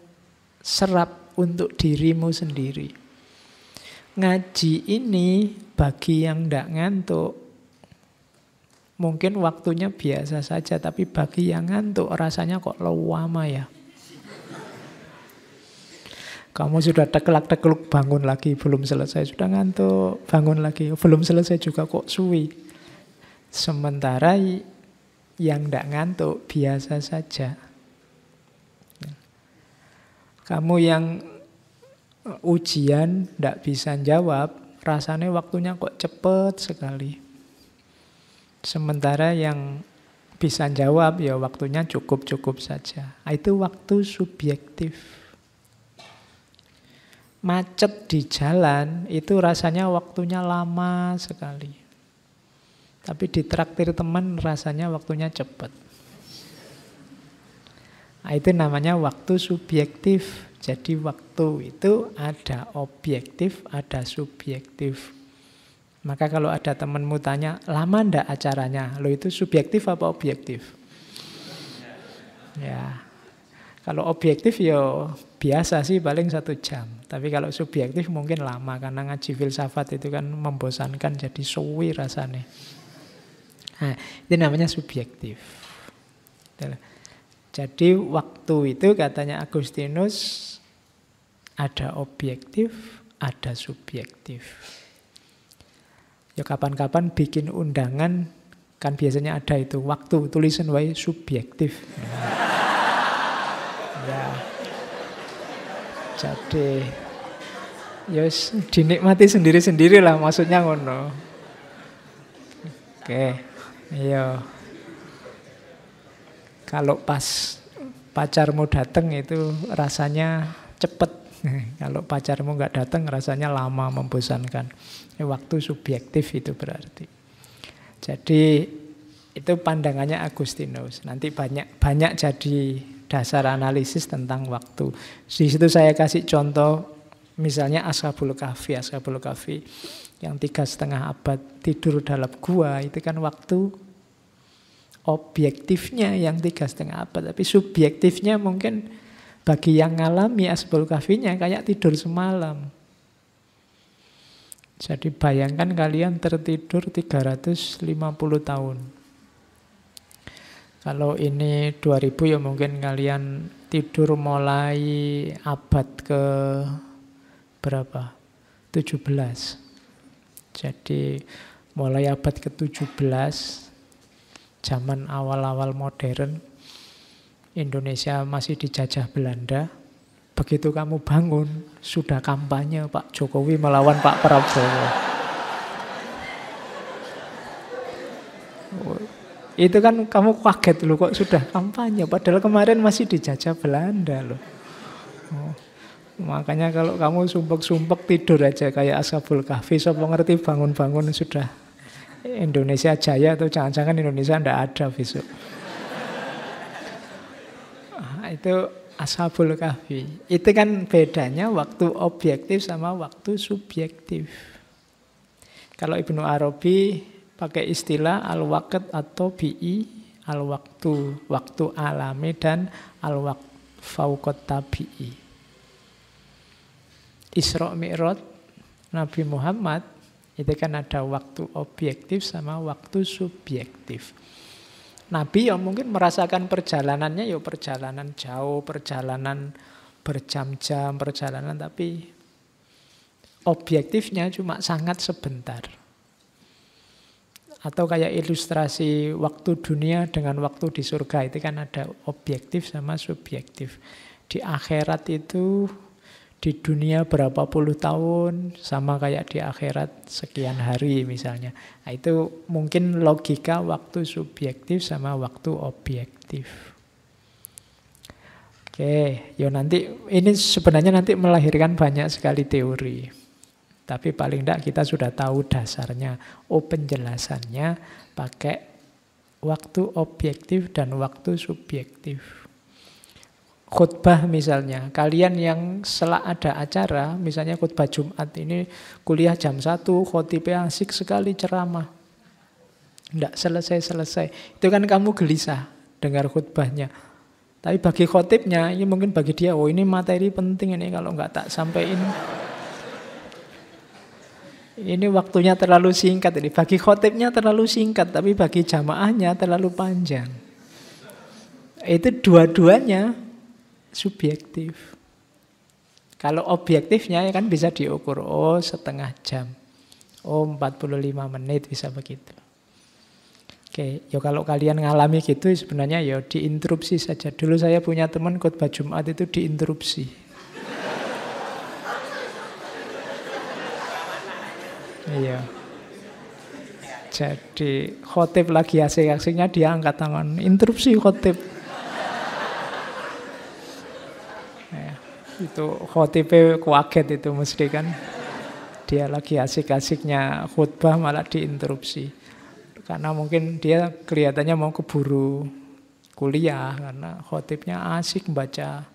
serap untuk dirimu sendiri. Ngaji ini bagi yang tidak ngantuk, mungkin waktunya biasa saja, tapi bagi yang ngantuk rasanya kok lewama ya. Kamu sudah tekelak-tekeluk bangun lagi, belum selesai. Sudah ngantuk, bangun lagi. Belum selesai juga kok suwi. Sementara yang tidak ngantuk biasa saja. Kamu yang uh, ujian tidak bisa jawab, rasanya waktunya kok cepet sekali. Sementara yang bisa jawab ya waktunya cukup-cukup saja. Itu waktu subjektif macet di jalan itu rasanya waktunya lama sekali. Tapi di traktir teman rasanya waktunya cepat. Nah, itu namanya waktu subjektif. Jadi waktu itu ada objektif, ada subjektif. Maka kalau ada temanmu tanya, lama ndak acaranya? Lo itu subjektif apa objektif? Ya. Kalau objektif ya biasa sih paling satu jam. Tapi kalau subjektif mungkin lama karena ngaji filsafat itu kan membosankan jadi suwi rasanya. Nah, itu namanya subjektif. Jadi waktu itu katanya Agustinus ada objektif, ada subjektif. Ya kapan-kapan bikin undangan kan biasanya ada itu waktu tulisan wae subjektif. ya. Yeah. Jadi ya dinikmati sendiri-sendiri lah maksudnya ngono. Oke. Okay. Iya. Kalau pas pacarmu datang itu rasanya cepet. Kalau pacarmu nggak datang rasanya lama membosankan. Ya, waktu subjektif itu berarti. Jadi itu pandangannya Agustinus. Nanti banyak banyak jadi dasar analisis tentang waktu. Di situ saya kasih contoh misalnya Ashabul Kahfi, Ashabul Kahfi yang tiga setengah abad tidur dalam gua itu kan waktu objektifnya yang tiga setengah abad, tapi subjektifnya mungkin bagi yang ngalami Ashabul Kahfinya kayak tidur semalam. Jadi bayangkan kalian tertidur 350 tahun. Kalau ini 2000 ya mungkin kalian tidur mulai abad ke berapa? 17. Jadi mulai abad ke-17 zaman awal-awal modern Indonesia masih dijajah Belanda. Begitu kamu bangun, sudah kampanye Pak Jokowi melawan Pak Prabowo. Itu kan kamu kaget loh kok sudah kampanye. Padahal kemarin masih dijajah Belanda loh. Oh. Makanya kalau kamu sumpek-sumpek tidur aja kayak Ashabul Kahfi. Sopo ngerti bangun-bangun sudah Indonesia jaya atau jangan-jangan Indonesia ndak ada besok. Ah, itu Ashabul Kahfi. Itu kan bedanya waktu objektif sama waktu subjektif. Kalau Ibnu Arabi pakai istilah al-waqt atau bi al-waktu, waktu alami dan al-waqt faukot tabi'i. Isra Mi'raj Nabi Muhammad itu kan ada waktu objektif sama waktu subjektif. Nabi yang mungkin merasakan perjalanannya ya perjalanan jauh, perjalanan berjam-jam, perjalanan tapi objektifnya cuma sangat sebentar. Atau kayak ilustrasi waktu dunia dengan waktu di surga. Itu kan ada objektif sama subjektif. Di akhirat itu di dunia berapa puluh tahun sama kayak di akhirat sekian hari misalnya. Nah, itu mungkin logika waktu subjektif sama waktu objektif. Oke, okay. yo nanti ini sebenarnya nanti melahirkan banyak sekali teori. Tapi paling tidak kita sudah tahu dasarnya. Oh penjelasannya pakai waktu objektif dan waktu subjektif. Khutbah misalnya, kalian yang selak ada acara, misalnya khutbah Jumat ini kuliah jam 1, yang asik sekali ceramah. Tidak selesai-selesai. Itu kan kamu gelisah dengar khutbahnya. Tapi bagi khotibnya, ini ya mungkin bagi dia, oh ini materi penting ini kalau nggak tak sampaikan ini waktunya terlalu singkat. Jadi bagi khotibnya terlalu singkat, tapi bagi jamaahnya terlalu panjang. Itu dua-duanya subjektif. Kalau objektifnya ya kan bisa diukur, oh setengah jam, oh 45 menit bisa begitu. Oke, ya kalau kalian ngalami gitu sebenarnya ya diinterupsi saja. Dulu saya punya teman khotbah Jumat itu diinterupsi. Iya. Jadi khotib lagi asik-asiknya dia angkat tangan. Interupsi khotib. Iya. itu khotib kuaget itu mesti kan. Dia lagi asik-asiknya khutbah malah diinterupsi. Karena mungkin dia kelihatannya mau keburu kuliah karena khotibnya asik baca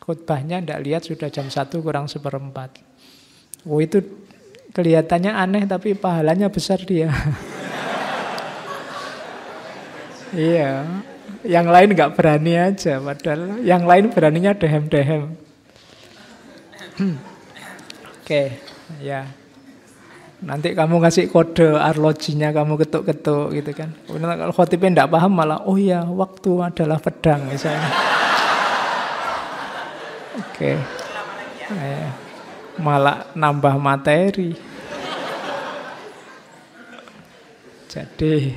khutbahnya tidak lihat sudah jam satu kurang seperempat. Oh itu Kelihatannya aneh tapi pahalanya besar dia. iya, yang lain nggak berani aja, padahal yang lain beraninya dehem-dehem. Oke, okay, ya. Nanti kamu kasih kode arlojinya kamu ketuk-ketuk gitu kan. Kemudian kalau khotibnya nggak paham malah, oh ya waktu adalah pedang misalnya. Oke. Okay. Ya malah nambah materi. Jadi,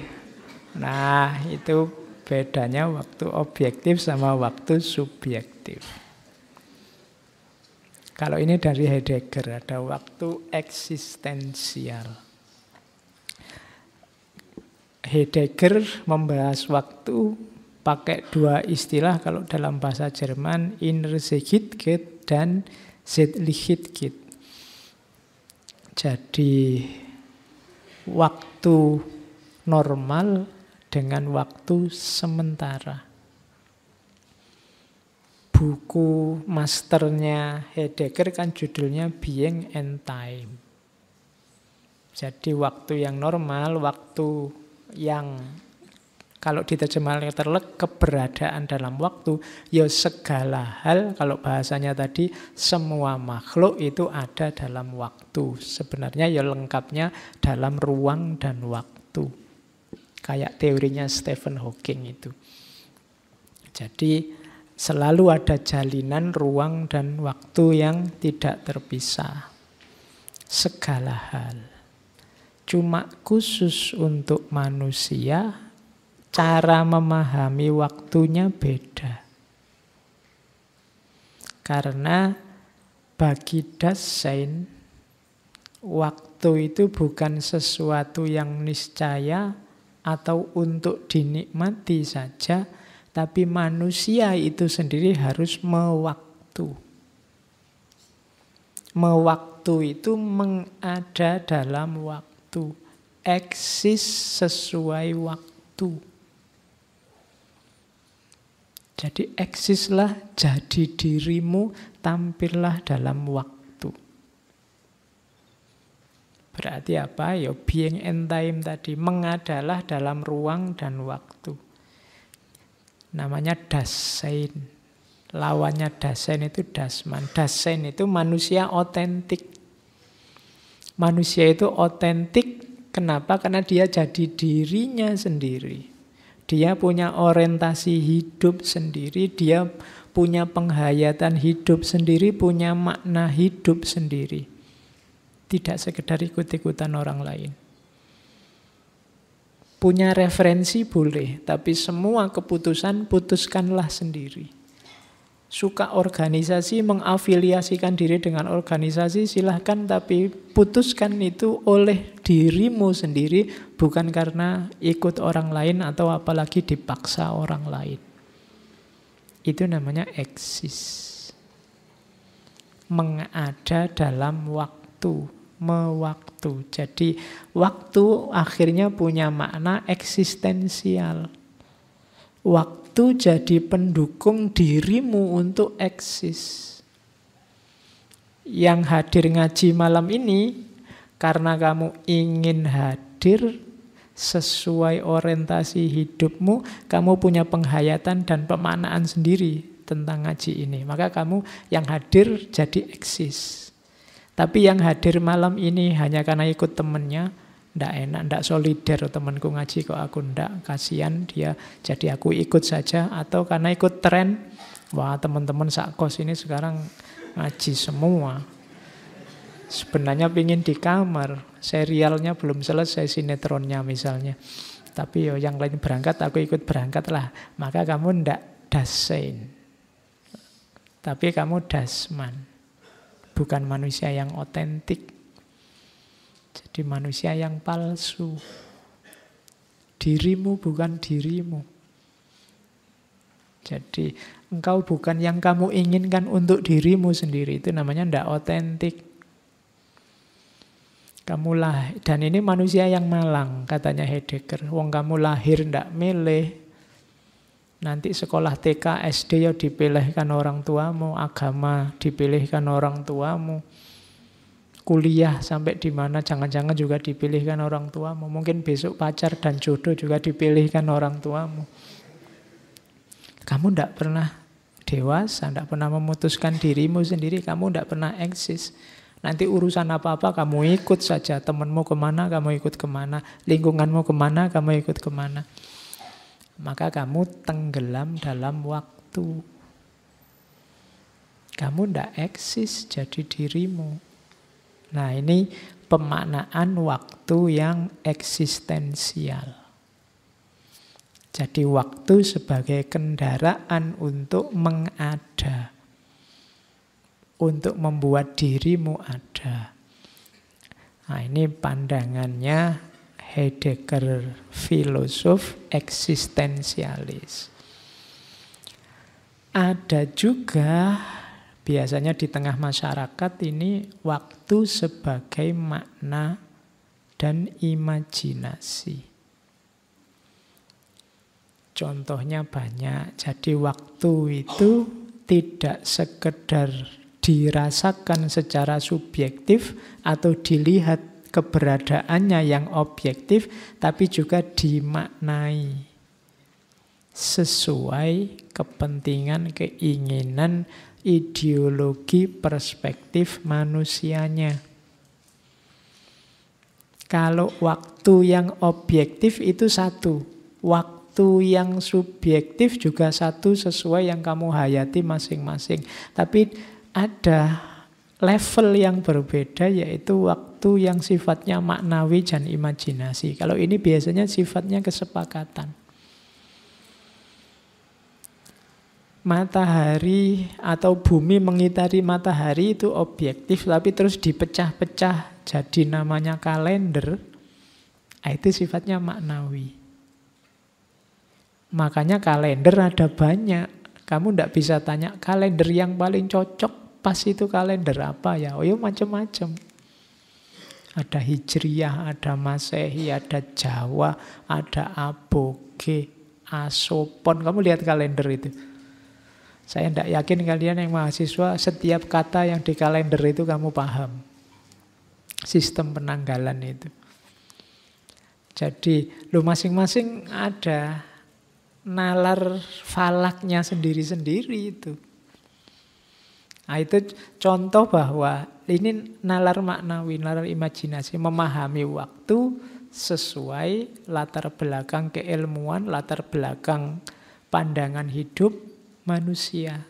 nah itu bedanya waktu objektif sama waktu subjektif. Kalau ini dari Heidegger, ada waktu eksistensial. Heidegger membahas waktu pakai dua istilah kalau dalam bahasa Jerman Inner dan Z Jadi waktu normal dengan waktu sementara. Buku masternya Heidegger kan judulnya Being and Time. Jadi waktu yang normal, waktu yang kalau diterjemah letterlek, keberadaan dalam waktu, ya segala hal, kalau bahasanya tadi, semua makhluk itu ada dalam waktu. Sebenarnya ya lengkapnya dalam ruang dan waktu. Kayak teorinya Stephen Hawking itu. Jadi selalu ada jalinan ruang dan waktu yang tidak terpisah. Segala hal. Cuma khusus untuk manusia cara memahami waktunya beda. Karena bagi Dasein, waktu itu bukan sesuatu yang niscaya atau untuk dinikmati saja, tapi manusia itu sendiri harus mewaktu. Mewaktu itu mengada dalam waktu, eksis sesuai waktu. Jadi eksislah, jadi dirimu, tampillah dalam waktu. Berarti apa? Yo ya, being and time tadi, mengadalah dalam ruang dan waktu. Namanya dasain. Lawannya dasain itu dasman. Dasain itu manusia otentik. Manusia itu otentik, kenapa? Karena dia jadi dirinya sendiri. Dia punya orientasi hidup sendiri, dia punya penghayatan hidup sendiri, punya makna hidup sendiri. Tidak sekedar ikut-ikutan orang lain. Punya referensi boleh, tapi semua keputusan putuskanlah sendiri suka organisasi, mengafiliasikan diri dengan organisasi, silahkan. Tapi putuskan itu oleh dirimu sendiri, bukan karena ikut orang lain atau apalagi dipaksa orang lain. Itu namanya eksis. Mengada dalam waktu, mewaktu. Jadi waktu akhirnya punya makna eksistensial. Waktu itu jadi pendukung dirimu untuk eksis. Yang hadir ngaji malam ini karena kamu ingin hadir sesuai orientasi hidupmu, kamu punya penghayatan dan pemanaan sendiri tentang ngaji ini. Maka kamu yang hadir jadi eksis. Tapi yang hadir malam ini hanya karena ikut temennya, ndak enak, ndak solider temanku ngaji kok aku ndak, kasihan dia. Jadi aku ikut saja atau karena ikut tren. Wah, teman-teman sakos ini sekarang ngaji semua. Sebenarnya pingin di kamar, serialnya belum selesai sinetronnya misalnya. Tapi yo yang lain berangkat, aku ikut berangkat lah. Maka kamu ndak dasain. Tapi kamu dasman. Bukan manusia yang otentik. Jadi manusia yang palsu. Dirimu bukan dirimu. Jadi engkau bukan yang kamu inginkan untuk dirimu sendiri. Itu namanya ndak otentik. Kamu lah dan ini manusia yang malang katanya Heidegger. Wong kamu lahir ndak milih. Nanti sekolah TK, SD ya dipilihkan orang tuamu, agama dipilihkan orang tuamu kuliah sampai di mana jangan-jangan juga dipilihkan orang tuamu. Mungkin besok pacar dan jodoh juga dipilihkan orang tuamu. Kamu tidak pernah dewasa, tidak pernah memutuskan dirimu sendiri, kamu tidak pernah eksis. Nanti urusan apa-apa kamu ikut saja. temanmu kemana, kamu ikut kemana. Lingkunganmu kemana, kamu ikut kemana. Maka kamu tenggelam dalam waktu. Kamu tidak eksis jadi dirimu. Nah ini pemaknaan waktu yang eksistensial. Jadi waktu sebagai kendaraan untuk mengada. Untuk membuat dirimu ada. Nah ini pandangannya Heidegger filosof eksistensialis. Ada juga Biasanya di tengah masyarakat ini waktu sebagai makna dan imajinasi. Contohnya banyak. Jadi waktu itu tidak sekedar dirasakan secara subjektif atau dilihat keberadaannya yang objektif, tapi juga dimaknai sesuai kepentingan, keinginan, ideologi perspektif manusianya. Kalau waktu yang objektif itu satu, waktu yang subjektif juga satu sesuai yang kamu hayati masing-masing. Tapi ada level yang berbeda yaitu waktu yang sifatnya maknawi dan imajinasi. Kalau ini biasanya sifatnya kesepakatan. matahari atau bumi mengitari matahari itu objektif tapi terus dipecah-pecah jadi namanya kalender ah, itu sifatnya maknawi makanya kalender ada banyak kamu tidak bisa tanya kalender yang paling cocok pas itu kalender apa ya oh ya macam-macam ada Hijriyah, ada Masehi, ada Jawa, ada Aboge, Asopon. Kamu lihat kalender itu. Saya tidak yakin kalian yang mahasiswa setiap kata yang di kalender itu kamu paham. Sistem penanggalan itu. Jadi lu masing-masing ada nalar falaknya sendiri-sendiri itu. Nah itu contoh bahwa ini nalar makna, nalar imajinasi, memahami waktu sesuai latar belakang keilmuan, latar belakang pandangan hidup, manusia.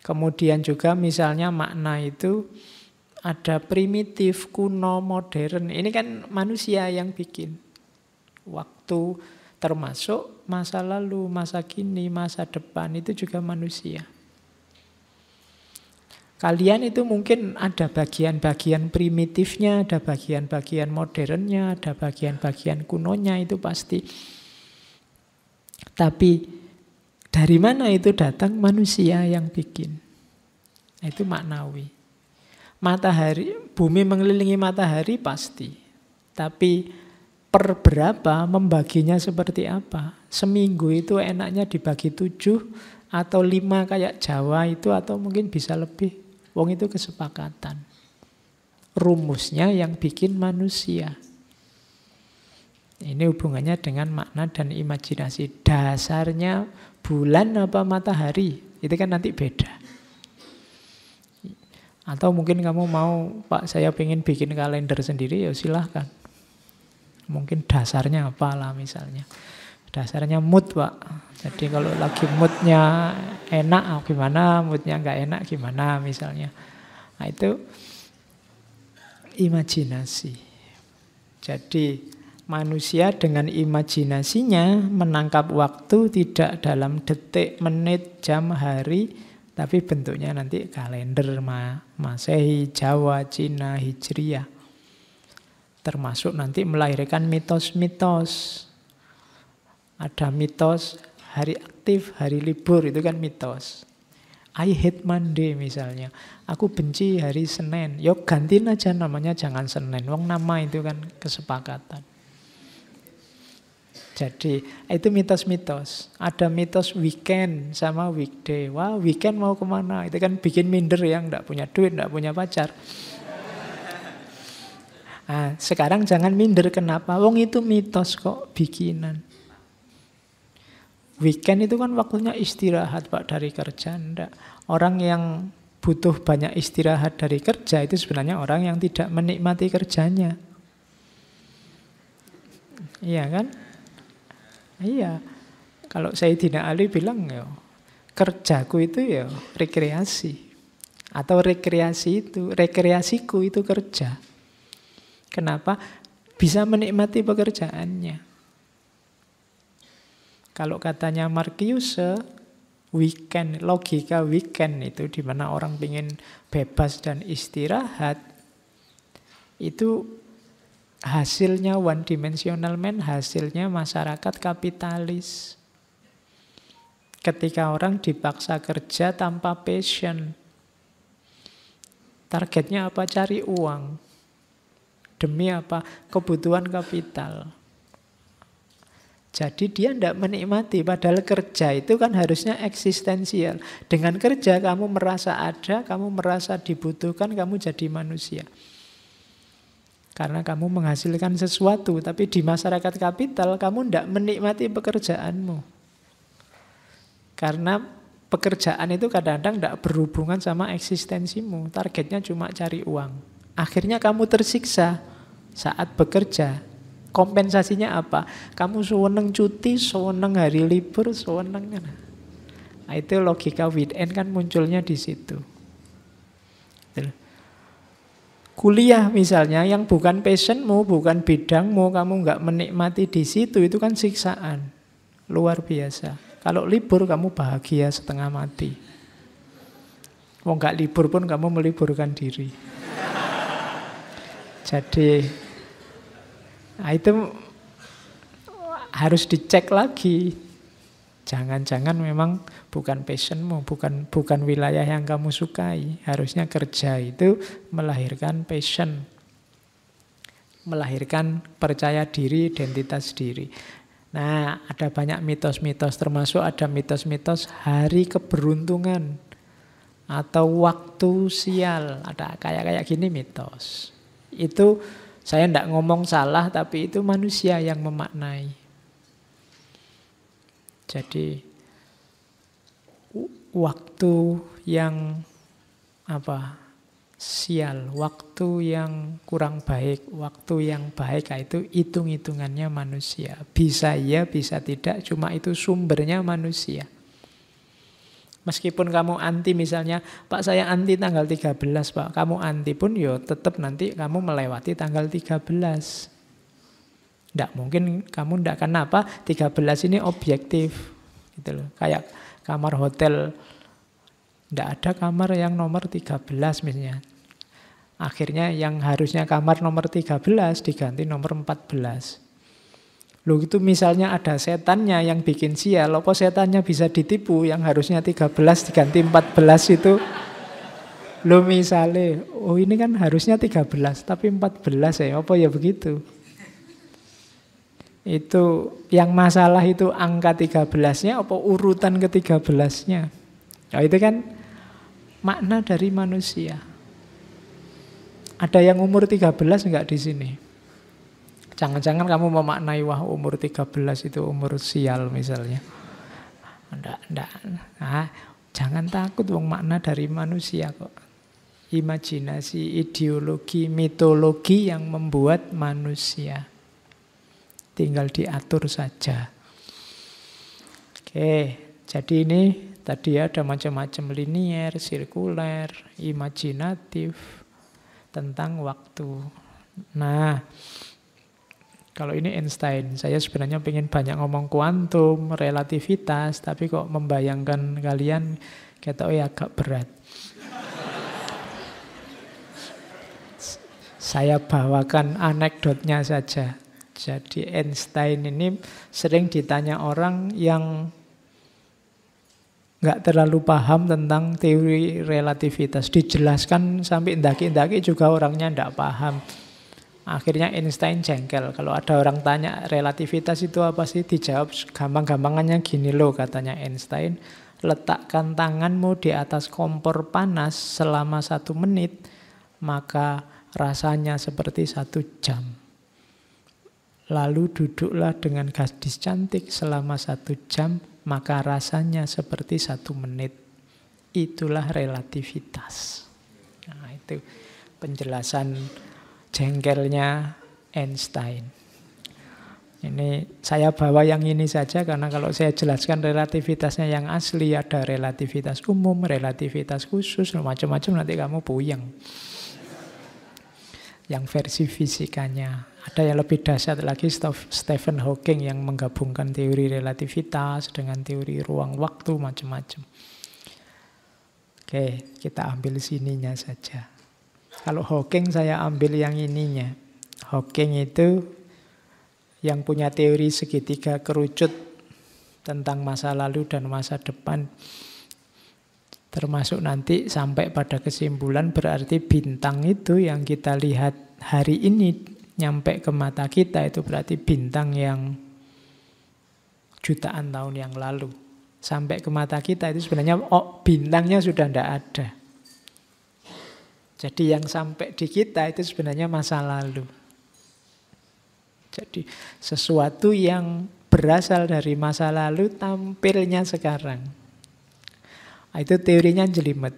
Kemudian juga misalnya makna itu ada primitif, kuno, modern. Ini kan manusia yang bikin. Waktu termasuk masa lalu, masa kini, masa depan itu juga manusia. Kalian itu mungkin ada bagian-bagian primitifnya, ada bagian-bagian modernnya, ada bagian-bagian kunonya itu pasti. Tapi dari mana itu datang? Manusia yang bikin. Nah, itu maknawi. Matahari, bumi mengelilingi matahari pasti. Tapi per berapa membaginya seperti apa? Seminggu itu enaknya dibagi tujuh atau lima kayak Jawa itu atau mungkin bisa lebih. Wong itu kesepakatan. Rumusnya yang bikin manusia. Ini hubungannya dengan makna dan imajinasi. Dasarnya bulan apa matahari itu kan nanti beda atau mungkin kamu mau pak saya pengen bikin kalender sendiri ya silahkan mungkin dasarnya apa lah misalnya dasarnya mood pak jadi kalau lagi moodnya enak ah, gimana moodnya nggak enak gimana misalnya nah itu imajinasi jadi Manusia dengan imajinasinya menangkap waktu tidak dalam detik, menit, jam, hari, tapi bentuknya nanti kalender ma Masehi, Jawa, Cina, Hijriah. Termasuk nanti melahirkan mitos-mitos. Ada mitos hari aktif, hari libur, itu kan mitos. I hate Monday misalnya. Aku benci hari Senin. Yuk gantiin aja namanya jangan Senin. Wong nama itu kan kesepakatan. Jadi itu mitos-mitos. Ada mitos weekend sama weekday. Wah weekend mau kemana? Itu kan bikin minder yang tidak punya duit, tidak punya pacar. Nah, sekarang jangan minder kenapa? Wong itu mitos kok bikinan. Weekend itu kan waktunya istirahat pak dari kerja. Enggak. Orang yang butuh banyak istirahat dari kerja itu sebenarnya orang yang tidak menikmati kerjanya. Iya kan? Iya. Kalau saya tidak Ali bilang ya kerjaku itu ya rekreasi. Atau rekreasi itu, rekreasiku itu kerja. Kenapa? Bisa menikmati pekerjaannya. Kalau katanya Markius, weekend, logika weekend itu di mana orang ingin bebas dan istirahat, itu hasilnya one dimensional man, hasilnya masyarakat kapitalis. Ketika orang dipaksa kerja tanpa passion, targetnya apa? Cari uang. Demi apa? Kebutuhan kapital. Jadi dia tidak menikmati, padahal kerja itu kan harusnya eksistensial. Dengan kerja kamu merasa ada, kamu merasa dibutuhkan, kamu jadi manusia. Karena kamu menghasilkan sesuatu, tapi di masyarakat kapital kamu tidak menikmati pekerjaanmu. Karena pekerjaan itu kadang-kadang tidak berhubungan sama eksistensimu. Targetnya cuma cari uang. Akhirnya kamu tersiksa saat bekerja. Kompensasinya apa? Kamu seweneng cuti, seweneng hari libur, seweneng. Nah, itu logika weekend kan munculnya di situ kuliah misalnya yang bukan passionmu, bukan bidangmu, kamu nggak menikmati di situ itu kan siksaan luar biasa. Kalau libur kamu bahagia setengah mati. Mau nggak libur pun kamu meliburkan diri. Jadi nah itu harus dicek lagi Jangan-jangan memang bukan passionmu, bukan bukan wilayah yang kamu sukai. Harusnya kerja itu melahirkan passion, melahirkan percaya diri, identitas diri. Nah, ada banyak mitos-mitos, termasuk ada mitos-mitos hari keberuntungan atau waktu sial. Ada kayak kayak gini mitos. Itu saya tidak ngomong salah, tapi itu manusia yang memaknai. Jadi waktu yang apa? sial, waktu yang kurang baik, waktu yang baik nah itu hitung-hitungannya manusia. Bisa ya, bisa tidak, cuma itu sumbernya manusia. Meskipun kamu anti misalnya, Pak saya anti tanggal 13 Pak, kamu anti pun yo ya tetap nanti kamu melewati tanggal 13. Tidak mungkin kamu tidak akan apa 13 ini objektif gitu loh. Kayak kamar hotel tidak ada kamar yang nomor 13 misalnya. Akhirnya yang harusnya kamar nomor 13 diganti nomor 14. Loh itu misalnya ada setannya yang bikin sial, kok setannya bisa ditipu yang harusnya 13 diganti 14 itu Lo misalnya, oh ini kan harusnya 13 tapi 14 ya, apa ya begitu? Itu yang masalah itu angka 13-nya apa urutan ke-13-nya. Nah, ya, itu kan makna dari manusia. Ada yang umur 13 enggak di sini? Jangan-jangan kamu memaknai wah umur 13 itu umur sial misalnya. Enggak, enggak. Nah, jangan takut wong makna dari manusia kok. Imajinasi, ideologi, mitologi yang membuat manusia tinggal diatur saja. Oke, jadi ini tadi ada macam-macam linier, sirkuler, imajinatif tentang waktu. Nah, kalau ini Einstein, saya sebenarnya ingin banyak ngomong kuantum, relativitas, tapi kok membayangkan kalian kata oh ya agak berat. saya bawakan anekdotnya saja. Jadi Einstein ini sering ditanya orang yang nggak terlalu paham tentang teori relativitas. Dijelaskan sampai ndaki-ndaki juga orangnya nggak paham. Akhirnya Einstein jengkel. Kalau ada orang tanya relativitas itu apa sih? Dijawab gampang-gampangannya gini loh katanya Einstein. Letakkan tanganmu di atas kompor panas selama satu menit, maka rasanya seperti satu jam. Lalu duduklah dengan gadis cantik selama satu jam, maka rasanya seperti satu menit. Itulah relativitas. Nah, itu penjelasan jengkelnya Einstein. Ini saya bawa yang ini saja karena kalau saya jelaskan relativitasnya yang asli ada relativitas umum, relativitas khusus, macam-macam nanti kamu puyeng. Yang versi fisikanya ada yang lebih dahsyat lagi Stephen Hawking yang menggabungkan teori relativitas dengan teori ruang waktu macam-macam. Oke, kita ambil sininya saja. Kalau Hawking saya ambil yang ininya. Hawking itu yang punya teori segitiga kerucut tentang masa lalu dan masa depan. Termasuk nanti sampai pada kesimpulan berarti bintang itu yang kita lihat hari ini nyampe ke mata kita itu berarti bintang yang jutaan tahun yang lalu. Sampai ke mata kita itu sebenarnya oh, bintangnya sudah tidak ada. Jadi yang sampai di kita itu sebenarnya masa lalu. Jadi sesuatu yang berasal dari masa lalu tampilnya sekarang. Nah, itu teorinya jelimet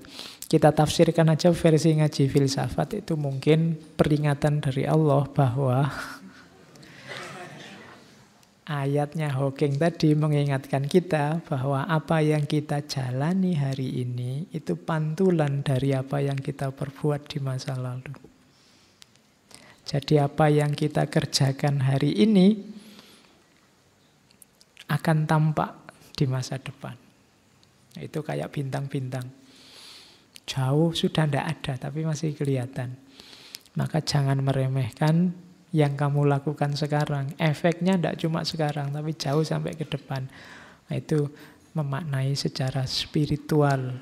kita tafsirkan aja versi ngaji filsafat itu mungkin peringatan dari Allah bahwa ayatnya Hawking tadi mengingatkan kita bahwa apa yang kita jalani hari ini itu pantulan dari apa yang kita perbuat di masa lalu. Jadi apa yang kita kerjakan hari ini akan tampak di masa depan. Itu kayak bintang-bintang jauh sudah tidak ada tapi masih kelihatan. Maka jangan meremehkan yang kamu lakukan sekarang. Efeknya tidak cuma sekarang tapi jauh sampai ke depan. Nah, itu memaknai secara spiritual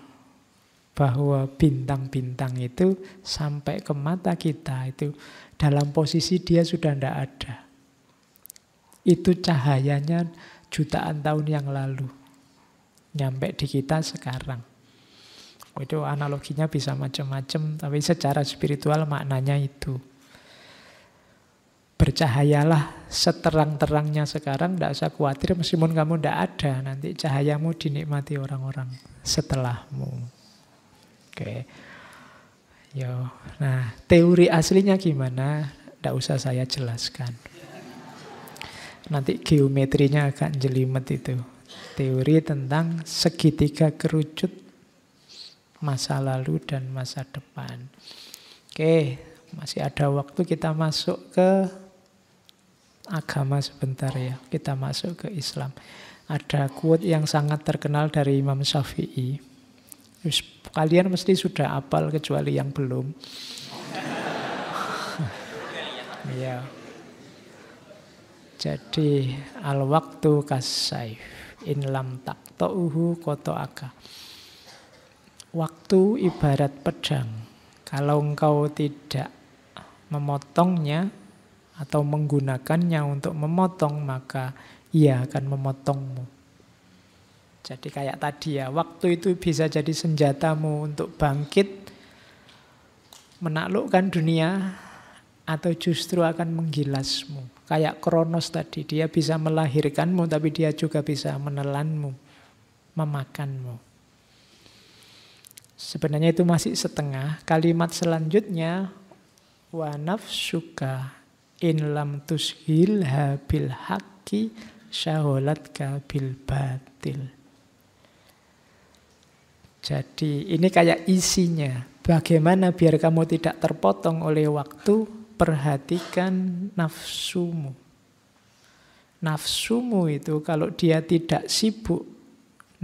bahwa bintang-bintang itu sampai ke mata kita itu dalam posisi dia sudah tidak ada. Itu cahayanya jutaan tahun yang lalu. Nyampe di kita sekarang. Itu analoginya bisa macam-macam, tapi secara spiritual maknanya itu. Bercahayalah seterang-terangnya sekarang, tidak usah khawatir meskipun kamu tidak ada. Nanti cahayamu dinikmati orang-orang setelahmu. Oke. Yo. Nah, teori aslinya gimana? Tidak usah saya jelaskan. Nanti geometrinya agak jelimet itu. Teori tentang segitiga kerucut masa lalu dan masa depan. Oke, masih ada waktu kita masuk ke agama sebentar ya. Kita masuk ke Islam. Ada quote yang sangat terkenal dari Imam Syafi'i. Kalian mesti sudah apal kecuali yang belum. ya. Jadi al waktu kasaif in lam tak koto Waktu ibarat pedang. Kalau engkau tidak memotongnya atau menggunakannya untuk memotong, maka ia akan memotongmu. Jadi kayak tadi ya, waktu itu bisa jadi senjatamu untuk bangkit, menaklukkan dunia, atau justru akan menggilasmu. Kayak Kronos tadi, dia bisa melahirkanmu tapi dia juga bisa menelanmu, memakanmu. Sebenarnya itu masih setengah. Kalimat selanjutnya wa nafsuka in lam tushilha bil haqqi syaholatka batil. Jadi ini kayak isinya. Bagaimana biar kamu tidak terpotong oleh waktu, perhatikan nafsumu. Nafsumu itu kalau dia tidak sibuk,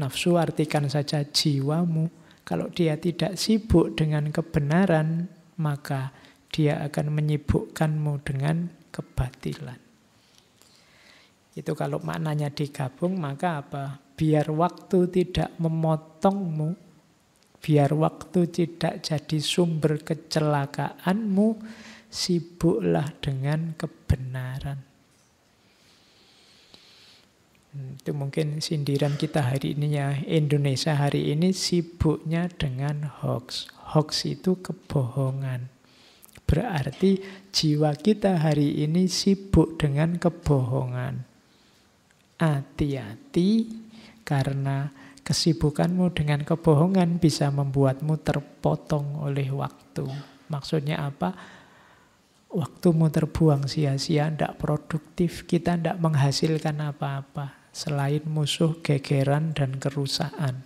nafsu artikan saja jiwamu kalau dia tidak sibuk dengan kebenaran, maka dia akan menyibukkanmu dengan kebatilan. Itu kalau maknanya digabung, maka apa? Biar waktu tidak memotongmu, biar waktu tidak jadi sumber kecelakaanmu, sibuklah dengan kebenaran. Hmm, itu mungkin sindiran kita hari ini ya. Indonesia hari ini sibuknya dengan hoax. Hoax itu kebohongan. Berarti jiwa kita hari ini sibuk dengan kebohongan. Hati-hati karena kesibukanmu dengan kebohongan bisa membuatmu terpotong oleh waktu. Maksudnya apa? Waktumu terbuang sia-sia, tidak produktif, kita tidak menghasilkan apa-apa selain musuh gegeran dan kerusakan.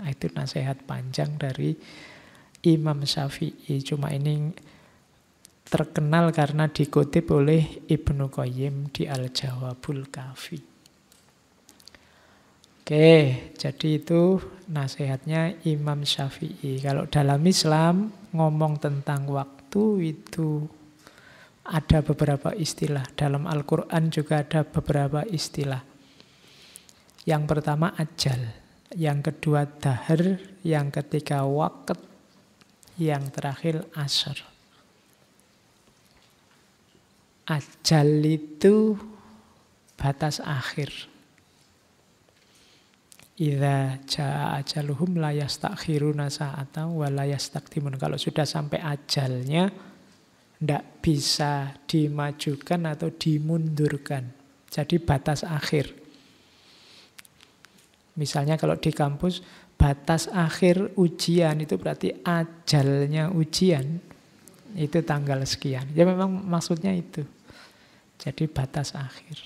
Nah, itu nasihat panjang dari Imam Syafi'i. Cuma ini terkenal karena dikutip oleh Ibnu Qayyim di Al-Jawabul Kafi. Oke, jadi itu nasihatnya Imam Syafi'i. Kalau dalam Islam ngomong tentang waktu itu ada beberapa istilah. Dalam Al-Quran juga ada beberapa istilah. Yang pertama ajal, yang kedua dahar, yang ketiga waket, yang terakhir asr. Ajal itu batas akhir. Ida ja ajaluhum la yastakhiruna atau wa la Kalau sudah sampai ajalnya, tidak bisa dimajukan atau dimundurkan. Jadi batas akhir. Misalnya kalau di kampus, batas akhir ujian itu berarti ajalnya ujian itu tanggal sekian. Ya memang maksudnya itu. Jadi batas akhir.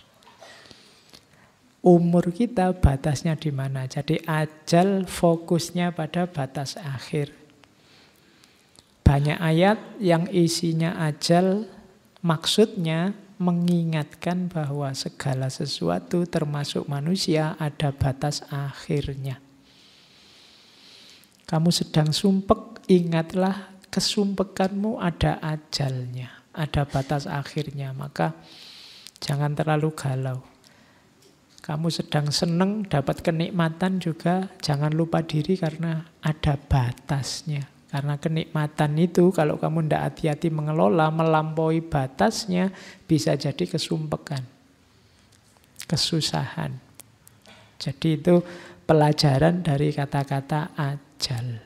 Umur kita batasnya di mana? Jadi ajal fokusnya pada batas akhir. Banyak ayat yang isinya ajal maksudnya mengingatkan bahwa segala sesuatu termasuk manusia ada batas akhirnya. Kamu sedang sumpek, ingatlah kesumpekanmu ada ajalnya, ada batas akhirnya. Maka jangan terlalu galau. Kamu sedang seneng dapat kenikmatan juga, jangan lupa diri karena ada batasnya. Karena kenikmatan itu kalau kamu tidak hati-hati mengelola, melampaui batasnya, bisa jadi kesumpekan, kesusahan. Jadi itu pelajaran dari kata-kata ajal.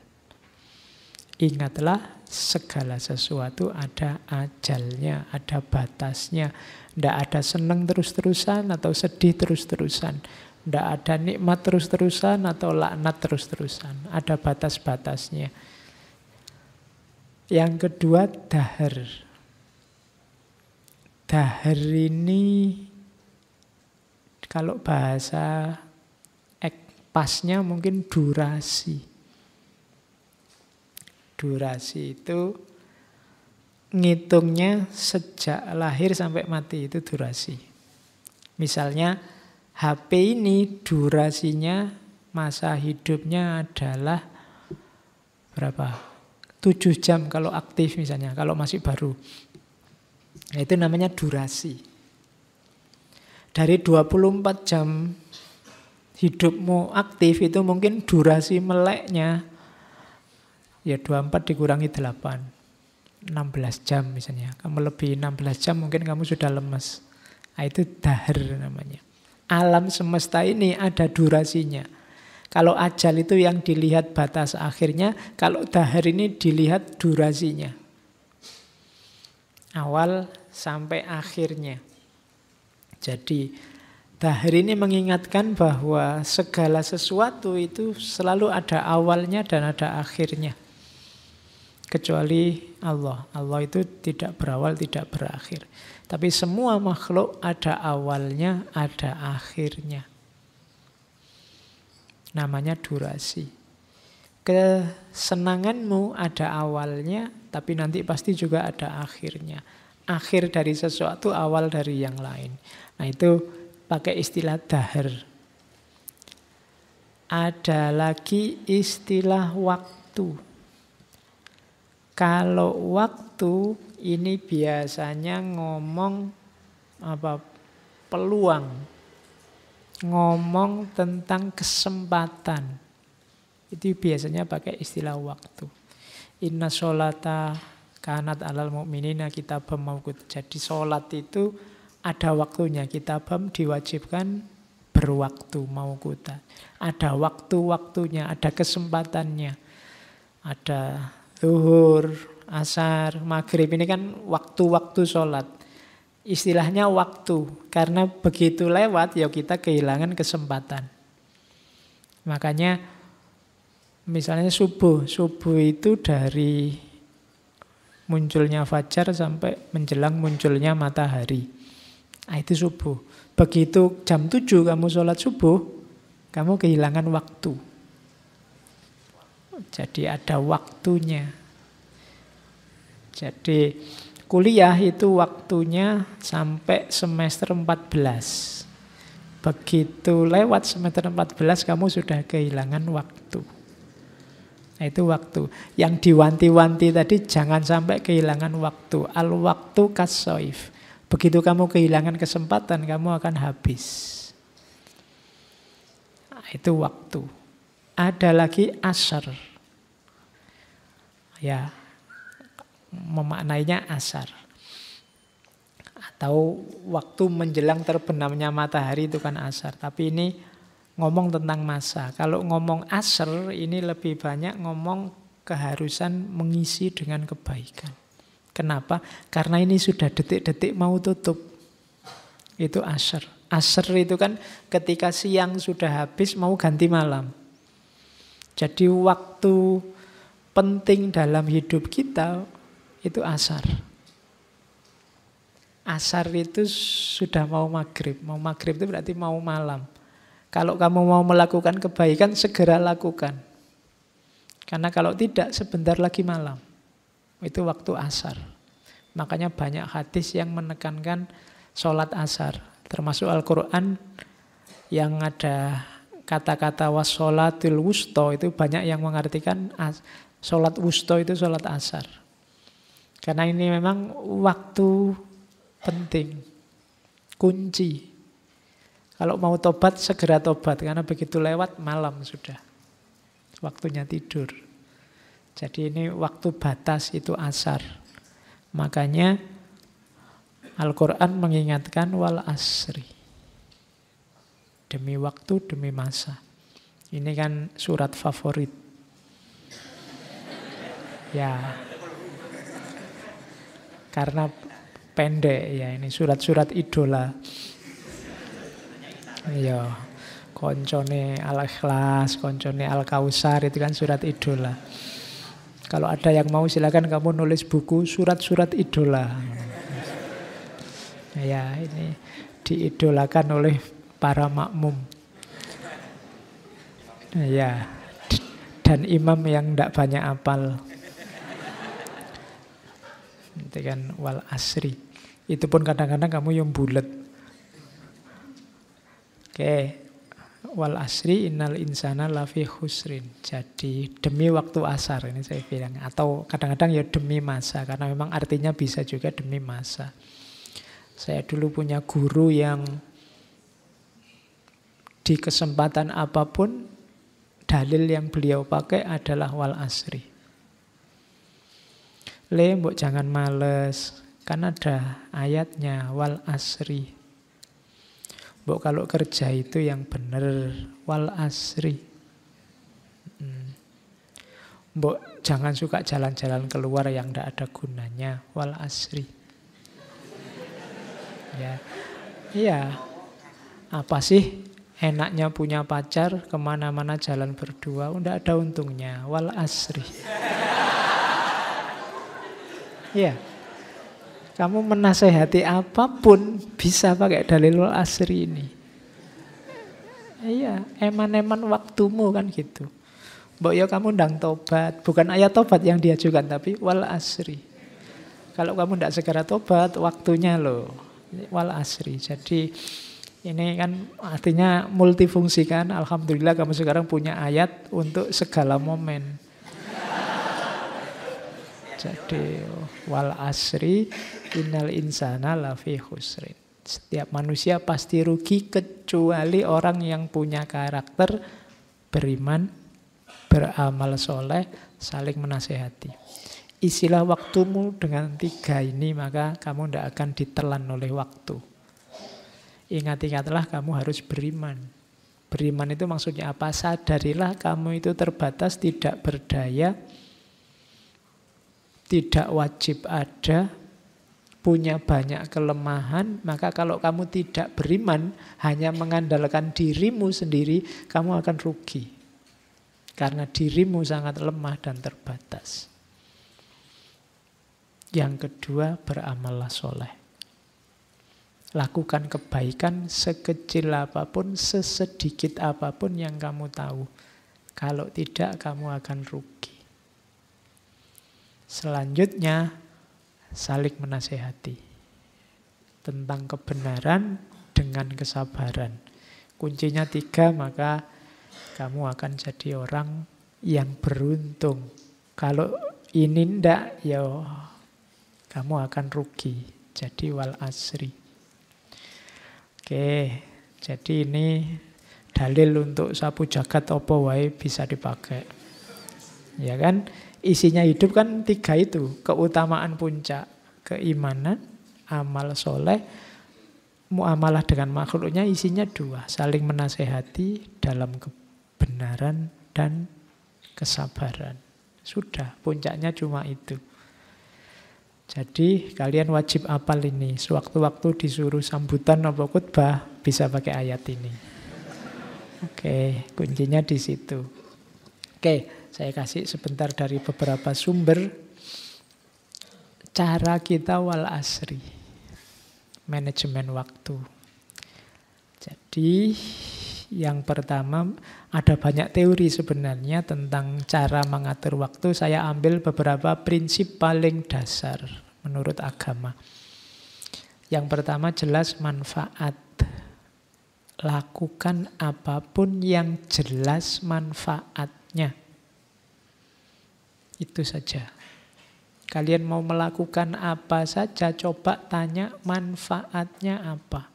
Ingatlah segala sesuatu ada ajalnya, ada batasnya. Tidak ada senang terus-terusan atau sedih terus-terusan. Tidak ada nikmat terus-terusan atau laknat terus-terusan. Ada batas-batasnya. Yang kedua dahar. Dahar ini kalau bahasa pasnya mungkin durasi. Durasi itu ngitungnya sejak lahir sampai mati itu durasi. Misalnya HP ini durasinya masa hidupnya adalah berapa? tujuh jam kalau aktif misalnya, kalau masih baru. Nah, itu namanya durasi. Dari 24 jam hidupmu aktif itu mungkin durasi meleknya ya 24 dikurangi 8. 16 jam misalnya. Kamu lebih 16 jam mungkin kamu sudah lemes. Nah, itu dahar namanya. Alam semesta ini ada durasinya. Kalau ajal itu yang dilihat batas akhirnya, kalau dahar ini dilihat durasinya. Awal sampai akhirnya. Jadi dahar ini mengingatkan bahwa segala sesuatu itu selalu ada awalnya dan ada akhirnya. Kecuali Allah. Allah itu tidak berawal, tidak berakhir. Tapi semua makhluk ada awalnya, ada akhirnya. Namanya durasi. Kesenanganmu ada awalnya, tapi nanti pasti juga ada akhirnya. Akhir dari sesuatu, awal dari yang lain. Nah itu pakai istilah dahar. Ada lagi istilah waktu. Kalau waktu ini biasanya ngomong apa peluang ngomong tentang kesempatan. Itu biasanya pakai istilah waktu. Inna sholata kanat alal mu'minina kita mau Jadi sholat itu ada waktunya. Kita bam diwajibkan berwaktu kuta. Ada waktu-waktunya, ada kesempatannya. Ada zuhur, asar, maghrib. Ini kan waktu-waktu sholat istilahnya waktu. Karena begitu lewat ya kita kehilangan kesempatan. Makanya misalnya subuh. Subuh itu dari munculnya fajar sampai menjelang munculnya matahari. Nah, itu subuh. Begitu jam 7 kamu sholat subuh, kamu kehilangan waktu. Jadi ada waktunya. Jadi Kuliah itu waktunya sampai semester 14. Begitu lewat semester 14 kamu sudah kehilangan waktu. Nah, itu waktu. Yang diwanti-wanti tadi jangan sampai kehilangan waktu. Al waktu kasoif. Begitu kamu kehilangan kesempatan kamu akan habis. Nah, itu waktu. Ada lagi asar. Ya, memaknainya asar. Atau waktu menjelang terbenamnya matahari itu kan asar. Tapi ini ngomong tentang masa. Kalau ngomong asar ini lebih banyak ngomong keharusan mengisi dengan kebaikan. Kenapa? Karena ini sudah detik-detik mau tutup. Itu asar. Asar itu kan ketika siang sudah habis mau ganti malam. Jadi waktu penting dalam hidup kita itu asar. Asar itu sudah mau maghrib. Mau maghrib itu berarti mau malam. Kalau kamu mau melakukan kebaikan, segera lakukan. Karena kalau tidak, sebentar lagi malam. Itu waktu asar. Makanya banyak hadis yang menekankan sholat asar. Termasuk Al-Quran yang ada kata-kata wasolatul wusto itu banyak yang mengartikan sholat wusto itu sholat asar. Karena ini memang waktu penting, kunci. Kalau mau tobat, segera tobat. Karena begitu lewat, malam sudah. Waktunya tidur. Jadi ini waktu batas itu asar. Makanya Al-Quran mengingatkan wal asri. Demi waktu, demi masa. Ini kan surat favorit. Ya, karena pendek ya ini surat-surat idola. Iya. Koncone Al-Ikhlas, koncone Al-Kausar itu kan surat idola. Kalau ada yang mau silakan kamu nulis buku surat-surat idola. Ya ini diidolakan oleh para makmum. Ya dan imam yang tidak banyak apal. Itu kan wal asri. Itu pun kadang-kadang kamu yang bulat. Oke. Wal asri innal insana lafi husrin. Jadi demi waktu asar ini saya bilang. Atau kadang-kadang ya demi masa. Karena memang artinya bisa juga demi masa. Saya dulu punya guru yang di kesempatan apapun dalil yang beliau pakai adalah wal asri. Le, mbok jangan males. Kan ada ayatnya, wal asri. Mbok kalau kerja itu yang bener, wal asri. Mbok jangan suka jalan-jalan keluar yang tidak ada gunanya, wal asri. ya, iya. Apa sih enaknya punya pacar kemana-mana jalan berdua, tidak ada untungnya, wal asri. Ya. Kamu menasehati apapun bisa pakai dalilul asri ini. Iya, eman-eman waktumu kan gitu. Mbok ya kamu ndang tobat, bukan ayat tobat yang diajukan tapi wal asri. Kalau kamu ndak segera tobat, waktunya loh. Wal asri. Jadi ini kan artinya multifungsi kan? Alhamdulillah kamu sekarang punya ayat untuk segala momen. Jadi wal asri innal insana lafi husrin. Setiap manusia pasti rugi kecuali orang yang punya karakter beriman, beramal soleh, saling menasehati. Isilah waktumu dengan tiga ini maka kamu tidak akan ditelan oleh waktu. Ingat-ingatlah kamu harus beriman. Beriman itu maksudnya apa? Sadarilah kamu itu terbatas, tidak berdaya, tidak wajib ada, punya banyak kelemahan, maka kalau kamu tidak beriman, hanya mengandalkan dirimu sendiri, kamu akan rugi. Karena dirimu sangat lemah dan terbatas. Yang kedua, beramallah soleh. Lakukan kebaikan sekecil apapun, sesedikit apapun yang kamu tahu. Kalau tidak, kamu akan rugi. Selanjutnya, saling menasehati tentang kebenaran dengan kesabaran. Kuncinya tiga, maka kamu akan jadi orang yang beruntung. Kalau ini ndak, ya kamu akan rugi. Jadi wal asri. Oke, jadi ini dalil untuk sapu jagat opo wae bisa dipakai. Ya kan? Isinya hidup kan tiga itu. Keutamaan puncak keimanan, amal soleh, muamalah dengan makhluknya isinya dua. Saling menasehati dalam kebenaran dan kesabaran. Sudah, puncaknya cuma itu. Jadi kalian wajib apal ini. Sewaktu-waktu disuruh sambutan atau khutbah bisa pakai ayat ini. Oke, okay, kuncinya di situ. Oke. Okay. Saya kasih sebentar dari beberapa sumber. Cara kita wal asri. Manajemen waktu. Jadi yang pertama ada banyak teori sebenarnya tentang cara mengatur waktu. Saya ambil beberapa prinsip paling dasar menurut agama. Yang pertama jelas manfaat. Lakukan apapun yang jelas manfaatnya. Itu saja. Kalian mau melakukan apa saja, coba tanya manfaatnya apa.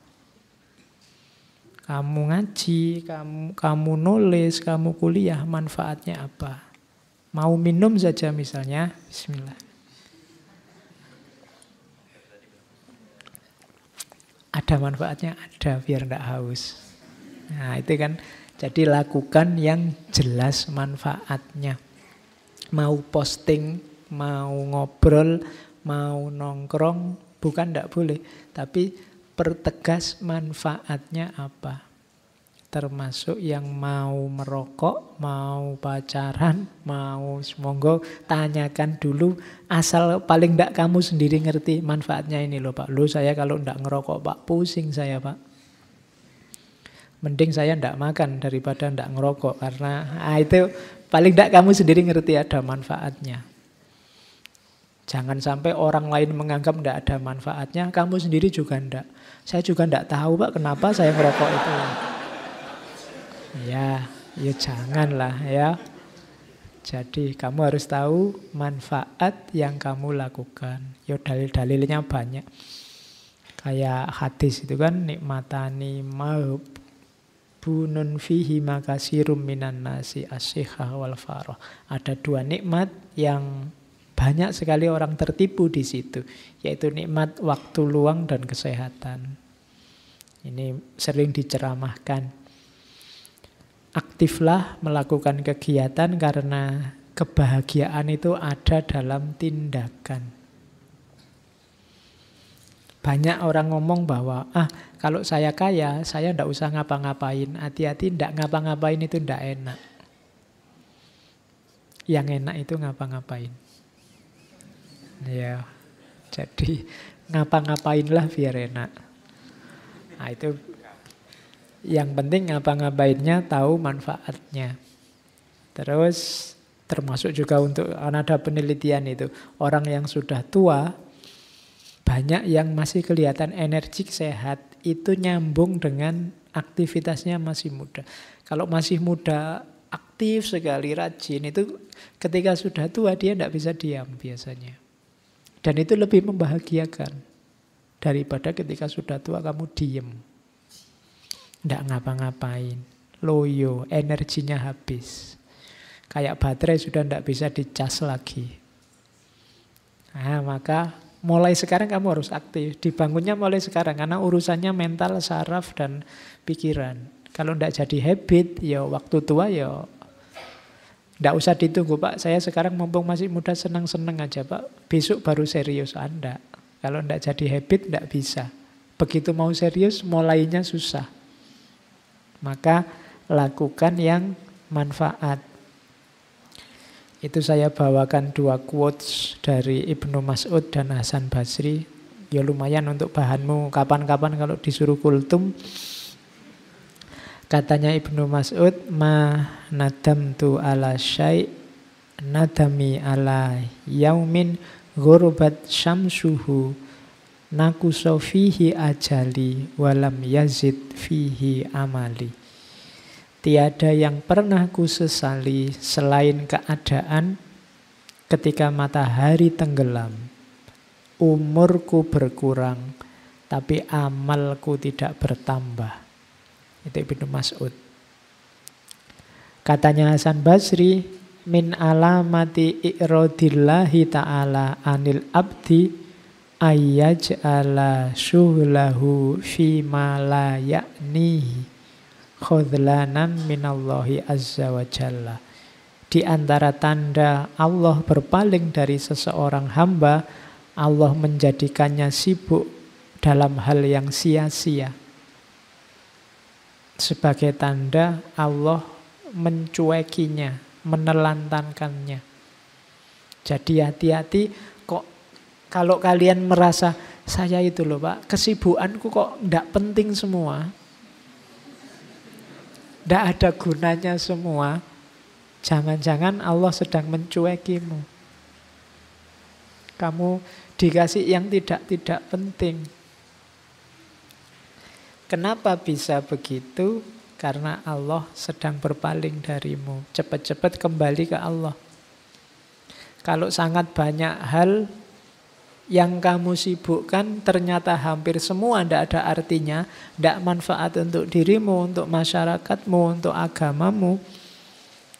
Kamu ngaji, kamu, kamu nulis, kamu kuliah, manfaatnya apa? Mau minum saja misalnya, bismillah. Ada manfaatnya? Ada, biar tidak haus. Nah itu kan, jadi lakukan yang jelas manfaatnya mau posting, mau ngobrol, mau nongkrong, bukan tidak boleh. Tapi pertegas manfaatnya apa. Termasuk yang mau merokok, mau pacaran, mau semoga tanyakan dulu asal paling tidak kamu sendiri ngerti manfaatnya ini loh Pak. Lu saya kalau tidak ngerokok Pak, pusing saya Pak mending saya ndak makan daripada ndak ngerokok karena ah, itu paling ndak kamu sendiri ngerti ada manfaatnya. Jangan sampai orang lain menganggap ndak ada manfaatnya, kamu sendiri juga ndak. Saya juga ndak tahu pak kenapa saya ngerokok itu. Ya, ya janganlah ya. Jadi kamu harus tahu manfaat yang kamu lakukan. Yo ya, dalil-dalilnya banyak. Kayak hadis itu kan nikmatani maub Matbunun fihi makasirum minan nasi asyikha wal faroh. Ada dua nikmat yang banyak sekali orang tertipu di situ, yaitu nikmat waktu luang dan kesehatan. Ini sering diceramahkan. Aktiflah melakukan kegiatan karena kebahagiaan itu ada dalam tindakan. Banyak orang ngomong bahwa, ah kalau saya kaya, saya ndak usah ngapa-ngapain. Hati-hati ndak ngapa-ngapain itu ndak enak. Yang enak itu ngapa-ngapain. Ya, jadi ngapa-ngapainlah biar enak. Nah itu yang penting ngapa-ngapainnya tahu manfaatnya. Terus termasuk juga untuk ada penelitian itu. Orang yang sudah tua banyak yang masih kelihatan energik sehat itu nyambung dengan aktivitasnya masih muda. Kalau masih muda aktif sekali rajin itu ketika sudah tua dia tidak bisa diam biasanya. Dan itu lebih membahagiakan daripada ketika sudah tua kamu diem. Tidak ngapa-ngapain, loyo, energinya habis. Kayak baterai sudah tidak bisa dicas lagi. Nah, maka mulai sekarang kamu harus aktif. Dibangunnya mulai sekarang karena urusannya mental, saraf dan pikiran. Kalau ndak jadi habit, ya waktu tua ya ndak usah ditunggu Pak, saya sekarang mumpung masih muda senang-senang aja Pak. Besok baru serius Anda. Ah, Kalau ndak jadi habit ndak bisa. Begitu mau serius mulainya susah. Maka lakukan yang manfaat. Itu saya bawakan dua quotes dari Ibnu Mas'ud dan Hasan Basri. Ya lumayan untuk bahanmu kapan-kapan kalau disuruh kultum. Katanya Ibnu Mas'ud, "Ma nadam tu ala syai' nadami ala yaumin ghurbat syamsuhu nakusofihi ajali walam yazid fihi amali." Tiada yang pernah kusesali selain keadaan ketika matahari tenggelam. Umurku berkurang, tapi amalku tidak bertambah. Itu Ibnu Mas'ud. Katanya Hasan Basri, min alamati i'rodillahi ta'ala anil abdi ayyaj'ala syuhlahu fima la ya'nihi khudlanan minallahi azza wa jalla. Di antara tanda Allah berpaling dari seseorang hamba, Allah menjadikannya sibuk dalam hal yang sia-sia. Sebagai tanda Allah mencuekinya, menelantankannya. Jadi hati-hati kok kalau kalian merasa saya itu loh Pak, kesibukanku kok tidak penting semua tidak ada gunanya semua. Jangan-jangan Allah sedang mencuekimu. Kamu dikasih yang tidak-tidak penting. Kenapa bisa begitu? Karena Allah sedang berpaling darimu. Cepat-cepat kembali ke Allah. Kalau sangat banyak hal yang kamu sibukkan ternyata hampir semua tidak ada artinya, tidak manfaat untuk dirimu, untuk masyarakatmu, untuk agamamu.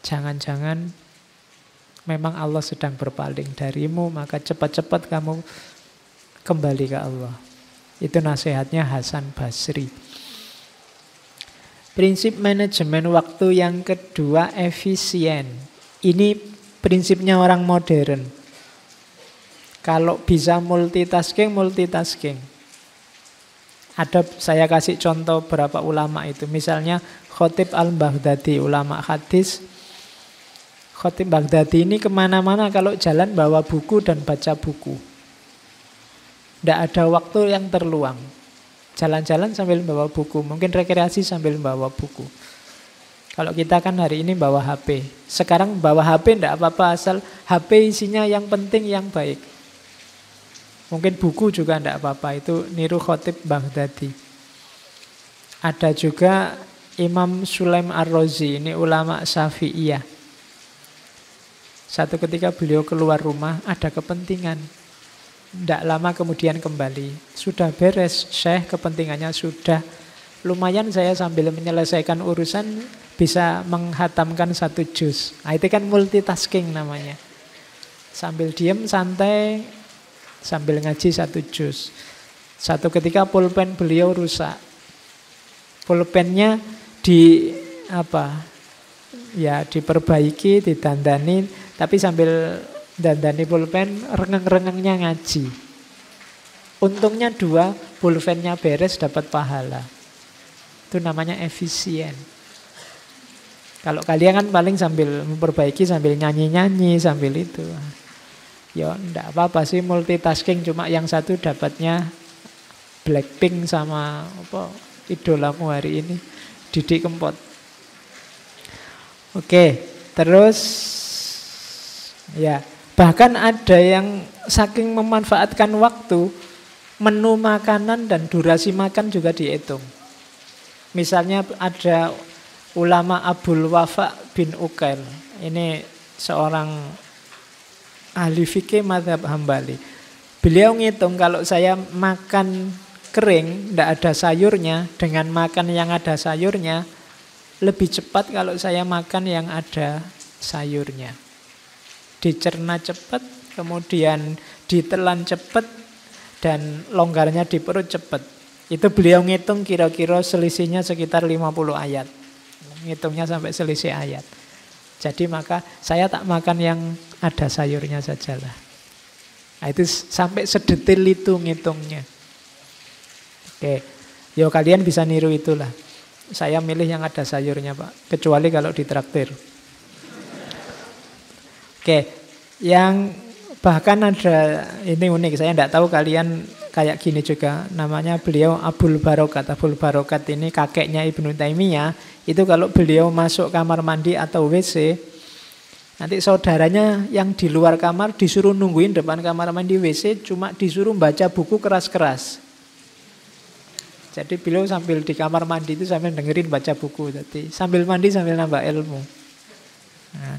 Jangan-jangan memang Allah sedang berpaling darimu, maka cepat-cepat kamu kembali ke Allah. Itu nasihatnya Hasan Basri. Prinsip manajemen waktu yang kedua efisien. Ini prinsipnya orang modern. Kalau bisa multitasking, multitasking. Ada saya kasih contoh berapa ulama itu. Misalnya Khotib al-Baghdadi, ulama hadis. Khotib Baghdadi ini kemana-mana kalau jalan bawa buku dan baca buku. Tidak ada waktu yang terluang. Jalan-jalan sambil bawa buku, mungkin rekreasi sambil bawa buku. Kalau kita kan hari ini bawa HP. Sekarang bawa HP tidak apa-apa asal HP isinya yang penting yang baik. Mungkin buku juga tidak apa-apa, itu niru khotib Baghdadi. Ada juga Imam Sulaim Ar-Razi, ini ulama Syafi'iyah. Satu ketika beliau keluar rumah, ada kepentingan. Tidak lama kemudian kembali. Sudah beres, Syekh kepentingannya sudah. Lumayan saya sambil menyelesaikan urusan bisa menghatamkan satu jus Nah, itu kan multitasking namanya. Sambil diem santai sambil ngaji satu jus Satu ketika pulpen beliau rusak. Pulpennya di apa? Ya diperbaiki, ditandani tapi sambil dandani pulpen rengeng-rengengnya ngaji. Untungnya dua, pulpennya beres dapat pahala. Itu namanya efisien. Kalau kalian kan paling sambil memperbaiki, sambil nyanyi-nyanyi, sambil itu. Ya enggak apa-apa sih multitasking cuma yang satu dapatnya Blackpink sama apa idolamu hari ini Didi Kempot. Oke, terus ya bahkan ada yang saking memanfaatkan waktu menu makanan dan durasi makan juga dihitung. Misalnya ada ulama Abdul Wafa bin Ukail. Ini seorang ahli fikih madhab Hambali. Beliau ngitung kalau saya makan kering, tidak ada sayurnya, dengan makan yang ada sayurnya, lebih cepat kalau saya makan yang ada sayurnya. Dicerna cepat, kemudian ditelan cepat, dan longgarnya di perut cepat. Itu beliau ngitung kira-kira selisihnya sekitar 50 ayat. Ngitungnya sampai selisih ayat. Jadi maka saya tak makan yang ada sayurnya sajalah. Nah, itu sampai sedetil itu ngitungnya. Oke, yo ya kalian bisa niru itulah. Saya milih yang ada sayurnya pak, kecuali kalau ditraktir. Oke, yang bahkan ada ini unik. Saya tidak tahu kalian kayak gini juga. Namanya beliau Abul Barokat. Abul Barokat ini kakeknya Ibnu Taimiyah itu kalau beliau masuk kamar mandi atau WC, nanti saudaranya yang di luar kamar disuruh nungguin depan kamar mandi WC, cuma disuruh baca buku keras-keras. Jadi beliau sambil di kamar mandi itu sambil dengerin baca buku tadi, sambil mandi sambil nambah ilmu. Nah,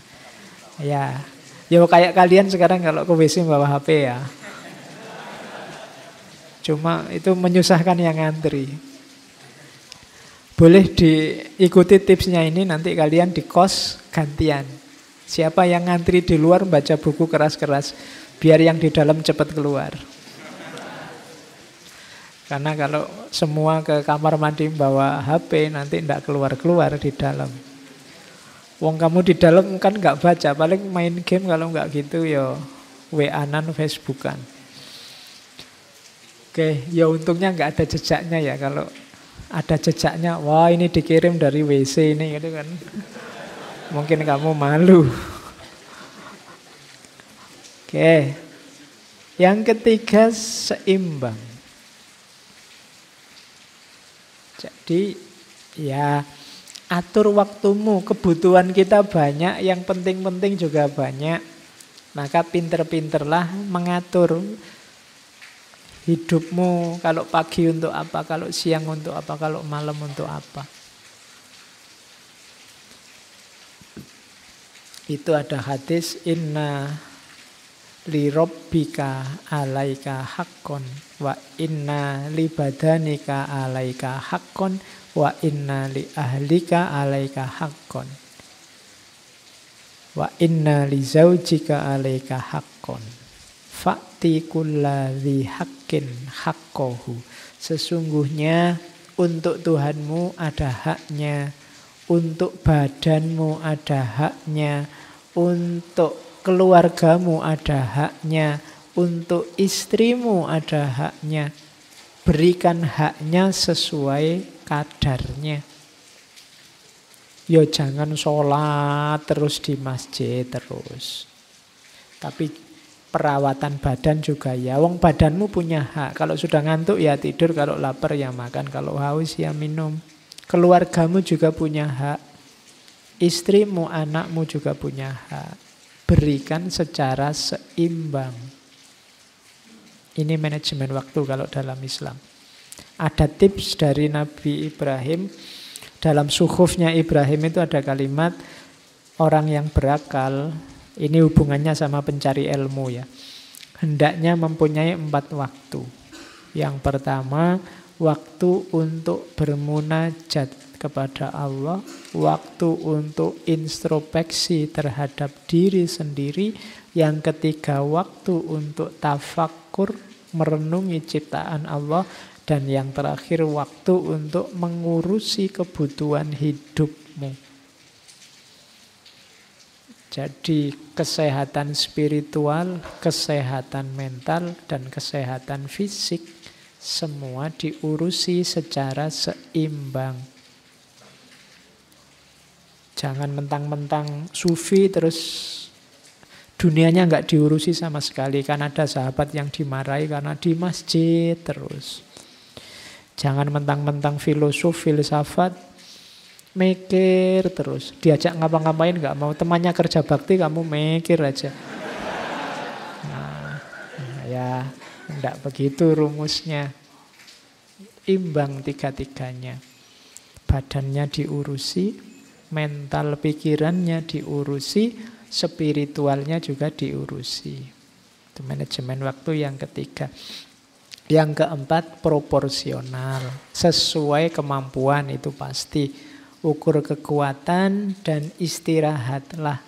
ya, ya kayak kalian sekarang kalau ke WC bawa HP ya. Cuma itu menyusahkan yang ngantri. Boleh diikuti tipsnya ini nanti kalian di kos gantian. Siapa yang ngantri di luar baca buku keras-keras, biar yang di dalam cepat keluar. Karena kalau semua ke kamar mandi bawa HP nanti tidak keluar-keluar di dalam. Wong kamu di dalam kan nggak baca, paling main game kalau nggak gitu yo ya WA-nan Facebookan. Oke, ya untungnya nggak ada jejaknya ya kalau ada jejaknya, wah ini dikirim dari WC ini gitu kan. Mungkin kamu malu. Oke. Yang ketiga seimbang. Jadi ya atur waktumu, kebutuhan kita banyak, yang penting-penting juga banyak. Maka pinter-pinterlah mengatur hidupmu kalau pagi untuk apa, kalau siang untuk apa, kalau malam untuk apa. Itu ada hadis inna rabbika alaika hakkon wa inna li badanika alaika hakkon wa inna li ahlika alaika hakkon wa inna li zaujika alaika hakkon fa'ti kulladhi hak hakin hakkohu. Sesungguhnya untuk Tuhanmu ada haknya, untuk badanmu ada haknya, untuk keluargamu ada haknya, untuk istrimu ada haknya. Berikan haknya sesuai kadarnya. Yo ya jangan sholat terus di masjid terus. Tapi perawatan badan juga ya. Wong badanmu punya hak. Kalau sudah ngantuk ya tidur, kalau lapar ya makan, kalau haus ya minum. Keluargamu juga punya hak. Istrimu, anakmu juga punya hak. Berikan secara seimbang. Ini manajemen waktu kalau dalam Islam. Ada tips dari Nabi Ibrahim. Dalam suhufnya Ibrahim itu ada kalimat orang yang berakal ini hubungannya sama pencari ilmu ya. Hendaknya mempunyai empat waktu. Yang pertama, waktu untuk bermunajat kepada Allah, waktu untuk introspeksi terhadap diri sendiri, yang ketiga waktu untuk tafakur merenungi ciptaan Allah dan yang terakhir waktu untuk mengurusi kebutuhan hidup jadi kesehatan spiritual, kesehatan mental, dan kesehatan fisik semua diurusi secara seimbang. Jangan mentang-mentang sufi terus dunianya nggak diurusi sama sekali. karena ada sahabat yang dimarahi karena di masjid terus. Jangan mentang-mentang filosof, filsafat, mikir terus. Diajak ngapa-ngapain nggak mau. Temannya kerja bakti kamu mikir aja. Nah, nah ya enggak begitu rumusnya. Imbang tiga-tiganya. Badannya diurusi, mental pikirannya diurusi, spiritualnya juga diurusi. Itu manajemen waktu yang ketiga. Yang keempat proporsional, sesuai kemampuan itu pasti ukur kekuatan dan istirahatlah.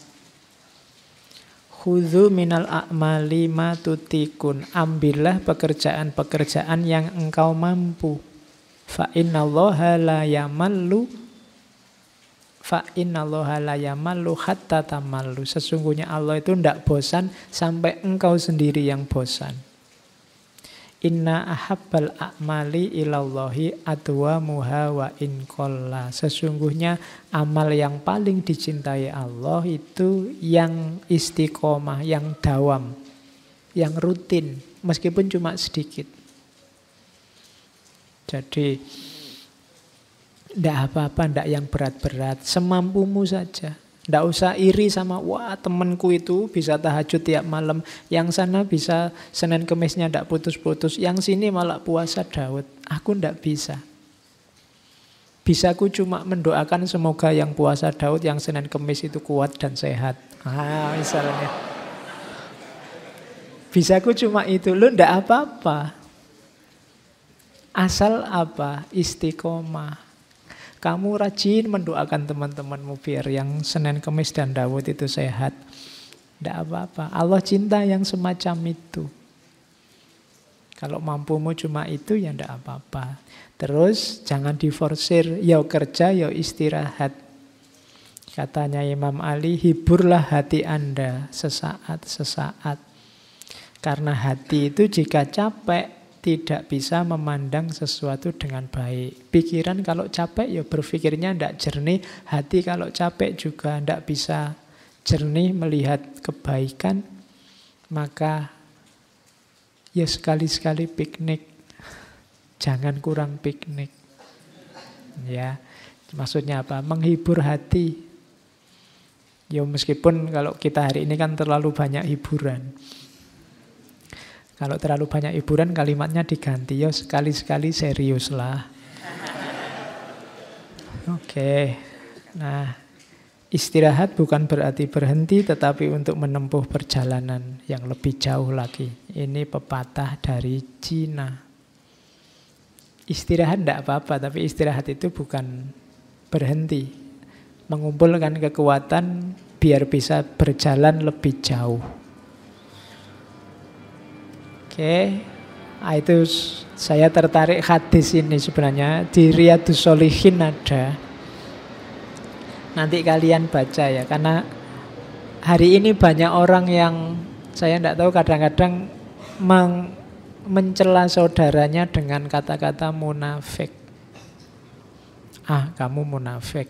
Khudhu minal a'mali ma tutikun. Ambillah pekerjaan-pekerjaan yang engkau mampu. Fa innallaha la yamallu Fa innallaha la yamallu hatta tamallu. Sesungguhnya Allah itu tidak bosan sampai engkau sendiri yang bosan. Inna ahabbal a'mali ilallahi adwa muha wa inkolla. Sesungguhnya amal yang paling dicintai Allah itu yang istiqomah, yang dawam, yang rutin, meskipun cuma sedikit. Jadi, tidak apa-apa, tidak yang berat-berat, semampumu saja. Tidak usah iri sama, wah temanku itu bisa tahajud tiap malam. Yang sana bisa Senin Kemisnya tidak putus-putus. Yang sini malah puasa Daud. Aku tidak bisa. Bisaku cuma mendoakan semoga yang puasa Daud, yang Senin Kemis itu kuat dan sehat. Ah, misalnya. Bisaku cuma itu. Lu ndak apa-apa. Asal apa? Istiqomah. Kamu rajin mendoakan teman-temanmu biar yang Senin, Kamis, dan Dawud itu sehat. Tidak apa-apa. Allah cinta yang semacam itu. Kalau mampumu cuma itu ya tidak apa-apa. Terus jangan diforsir, ya kerja, ya istirahat. Katanya Imam Ali, hiburlah hati Anda sesaat-sesaat. Karena hati itu jika capek, tidak bisa memandang sesuatu dengan baik. Pikiran kalau capek ya berpikirnya tidak jernih, hati kalau capek juga tidak bisa jernih melihat kebaikan, maka ya sekali-sekali piknik. Jangan kurang piknik. Ya, maksudnya apa? Menghibur hati. Ya meskipun kalau kita hari ini kan terlalu banyak hiburan. Kalau terlalu banyak hiburan kalimatnya diganti ya sekali-sekali serius lah. Oke. Okay. Nah, istirahat bukan berarti berhenti tetapi untuk menempuh perjalanan yang lebih jauh lagi. Ini pepatah dari Cina. Istirahat tidak apa-apa, tapi istirahat itu bukan berhenti. Mengumpulkan kekuatan biar bisa berjalan lebih jauh okay. Ah, itu saya tertarik hadis ini sebenarnya di Riyadus Solihin ada nanti kalian baca ya karena hari ini banyak orang yang saya tidak tahu kadang-kadang meng mencela saudaranya dengan kata-kata munafik ah kamu munafik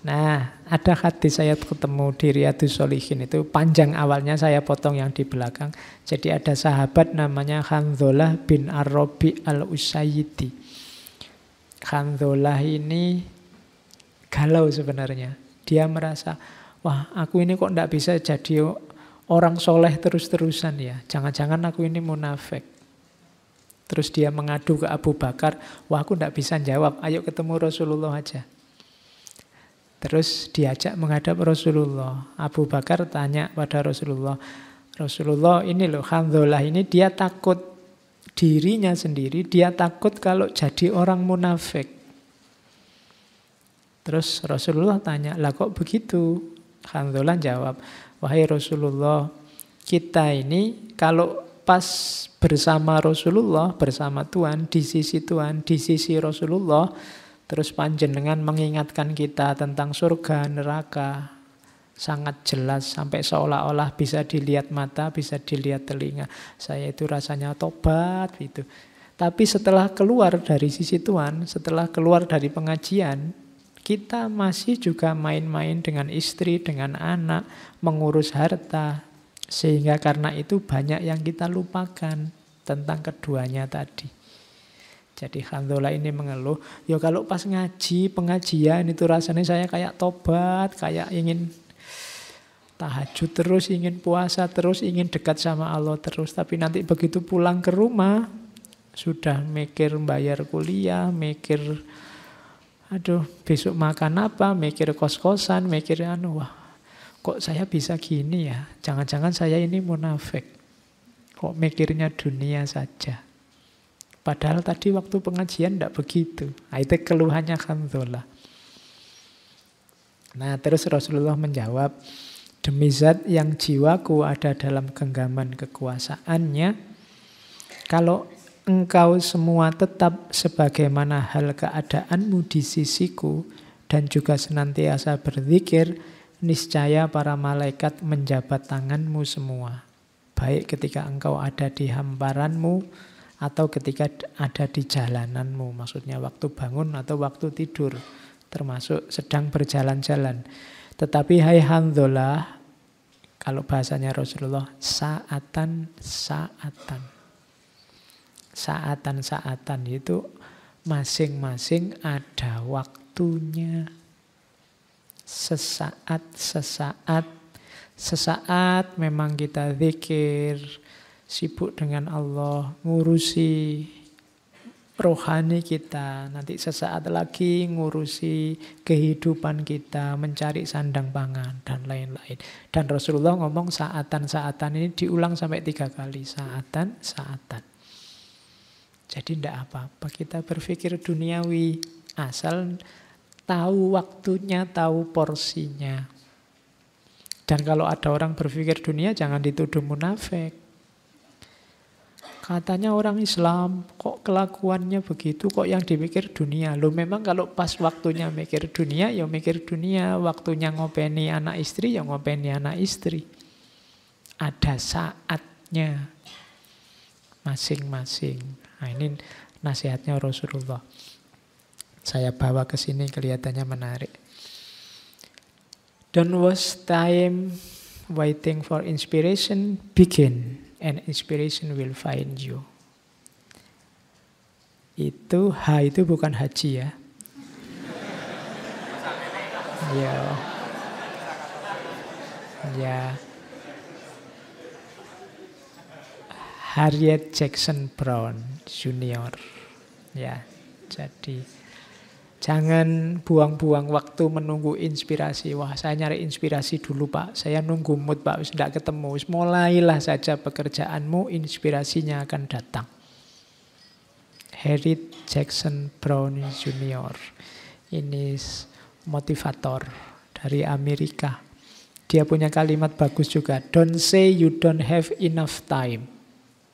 Nah, ada hadis saya ketemu di Riyadus Solihin itu panjang awalnya saya potong yang di belakang. Jadi ada sahabat namanya Khandzolah bin Arabi al Usayyidi. Khandzolah ini galau sebenarnya. Dia merasa, wah aku ini kok tidak bisa jadi orang soleh terus-terusan ya. Jangan-jangan aku ini munafik. Terus dia mengadu ke Abu Bakar, wah aku tidak bisa jawab, ayo ketemu Rasulullah aja. Terus diajak menghadap Rasulullah. Abu Bakar tanya pada Rasulullah, Rasulullah ini loh, Hamdulillah ini dia takut dirinya sendiri, dia takut kalau jadi orang munafik. Terus Rasulullah tanya, lah kok begitu? Hamdulillah jawab, wahai Rasulullah, kita ini kalau pas bersama Rasulullah, bersama Tuhan, di sisi Tuhan, di sisi Rasulullah, Terus panjenengan mengingatkan kita tentang surga, neraka, sangat jelas sampai seolah-olah bisa dilihat mata, bisa dilihat telinga. Saya itu rasanya tobat gitu. Tapi setelah keluar dari sisi Tuhan, setelah keluar dari pengajian, kita masih juga main-main dengan istri, dengan anak, mengurus harta. Sehingga karena itu banyak yang kita lupakan tentang keduanya tadi. Jadi Khandola ini mengeluh, ya kalau pas ngaji, pengajian itu rasanya saya kayak tobat, kayak ingin tahajud terus, ingin puasa terus, ingin dekat sama Allah terus. Tapi nanti begitu pulang ke rumah, sudah mikir bayar kuliah, mikir aduh besok makan apa, mikir kos-kosan, mikir anu wah kok saya bisa gini ya, jangan-jangan saya ini munafik. Kok mikirnya dunia saja. Padahal tadi waktu pengajian tidak begitu. Nah, itu keluhannya Hanzola. Nah terus Rasulullah menjawab, Demi zat yang jiwaku ada dalam genggaman kekuasaannya, kalau engkau semua tetap sebagaimana hal keadaanmu di sisiku dan juga senantiasa berzikir, niscaya para malaikat menjabat tanganmu semua. Baik ketika engkau ada di hamparanmu, atau ketika ada di jalananmu, maksudnya waktu bangun atau waktu tidur, termasuk sedang berjalan-jalan. Tetapi hai handolah, kalau bahasanya Rasulullah, saatan, saatan. Saatan-saatan itu masing-masing ada waktunya. Sesaat-sesaat, sesaat memang kita zikir, sibuk dengan Allah, ngurusi rohani kita, nanti sesaat lagi ngurusi kehidupan kita, mencari sandang pangan, dan lain-lain. Dan Rasulullah ngomong saatan-saatan ini diulang sampai tiga kali, saatan-saatan. Jadi tidak apa-apa kita berpikir duniawi, asal tahu waktunya, tahu porsinya. Dan kalau ada orang berpikir dunia, jangan dituduh munafik. Katanya orang Islam, kok kelakuannya begitu, kok yang dimikir dunia. Lo memang kalau pas waktunya mikir dunia, ya mikir dunia. Waktunya ngopeni anak istri, ya ngopeni anak istri. Ada saatnya masing-masing. Nah ini nasihatnya Rasulullah. Saya bawa ke sini kelihatannya menarik. Don't waste time waiting for inspiration. Begin and inspiration will find you. Itu H itu bukan haji ya. ya. Ya. Harriet Jackson Brown Junior. Ya. Jadi Jangan buang-buang waktu menunggu inspirasi. Wah, saya nyari inspirasi dulu, Pak. Saya nunggu mood, Pak. Tidak ketemu. Mulailah saja pekerjaanmu, inspirasinya akan datang. Harry Jackson Brown Jr. Ini motivator dari Amerika. Dia punya kalimat bagus juga. Don't say you don't have enough time.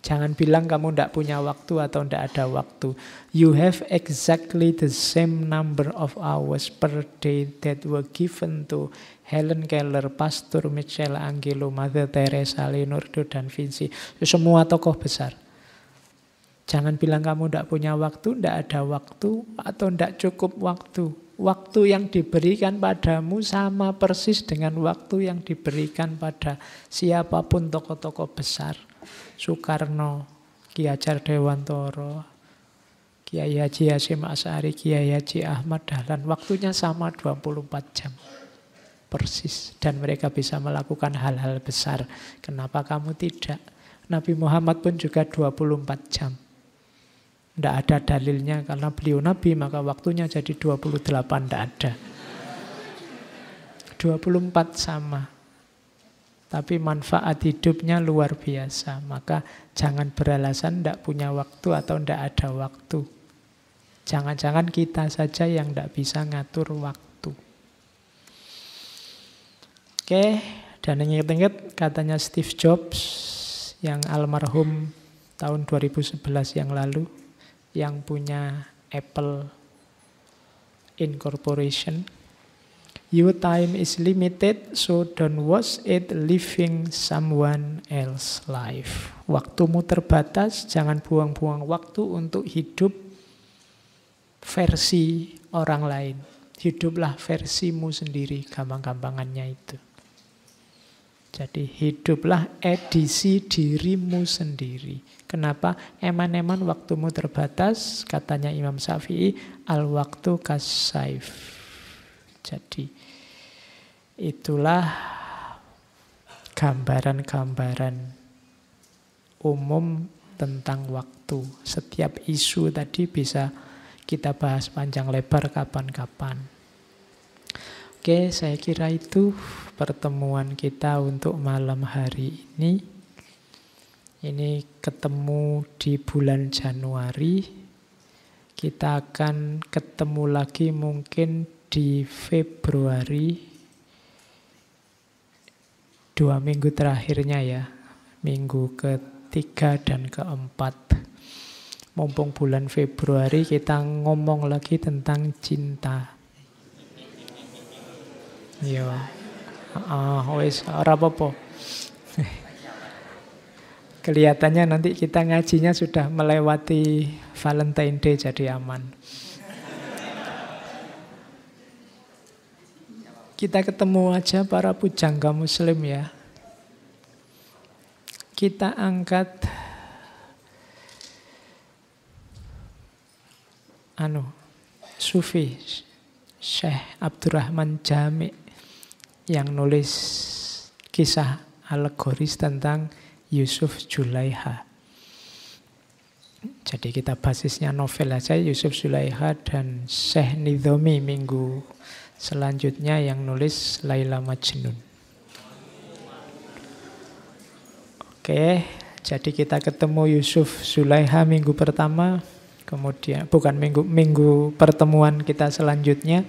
Jangan bilang kamu tidak punya waktu atau tidak ada waktu. You have exactly the same number of hours per day that were given to Helen Keller, Pastor Michel Angelo, Mother Teresa, Leonardo dan Vinci. Semua tokoh besar. Jangan bilang kamu tidak punya waktu, tidak ada waktu, atau tidak cukup waktu. Waktu yang diberikan padamu sama persis dengan waktu yang diberikan pada siapapun tokoh-tokoh besar. Soekarno, Ki Hajar Dewantoro, Kiai Haji Hasyim Asari, Kiai Haji Ahmad Dahlan. Waktunya sama 24 jam persis dan mereka bisa melakukan hal-hal besar. Kenapa kamu tidak? Nabi Muhammad pun juga 24 jam. Tidak ada dalilnya karena beliau Nabi maka waktunya jadi 28 tidak ada. 24 sama tapi manfaat hidupnya luar biasa. Maka jangan beralasan tidak punya waktu atau tidak ada waktu. Jangan-jangan kita saja yang tidak bisa ngatur waktu. Oke, dan ingat-ingat katanya Steve Jobs yang almarhum tahun 2011 yang lalu yang punya Apple Incorporation Your time is limited, so don't waste it living someone else's life. Waktumu terbatas, jangan buang-buang waktu untuk hidup versi orang lain. Hiduplah versimu sendiri, gampang-gampangannya itu. Jadi hiduplah edisi dirimu sendiri. Kenapa? Eman-eman waktumu terbatas, katanya Imam Syafi'i, al waktu kasaif. Jadi Itulah gambaran-gambaran umum tentang waktu. Setiap isu tadi bisa kita bahas panjang lebar kapan-kapan. Oke, saya kira itu pertemuan kita untuk malam hari ini. Ini ketemu di bulan Januari. Kita akan ketemu lagi mungkin di Februari dua minggu terakhirnya ya, minggu ketiga dan keempat. Mumpung bulan Februari kita ngomong lagi tentang cinta. Yo, iya. ah, wes apa Kelihatannya nanti kita ngajinya sudah melewati Valentine Day jadi aman. Kita ketemu aja para pujangga muslim ya. Kita angkat anu sufi Syekh Abdurrahman Jami yang nulis kisah alegoris tentang Yusuf Julaiha. Jadi kita basisnya novel aja Yusuf Sulaiha dan Syekh Nidomi minggu Selanjutnya yang nulis Laila Majnun. Oke, jadi kita ketemu Yusuf Zulaiha minggu pertama, kemudian bukan minggu minggu pertemuan kita selanjutnya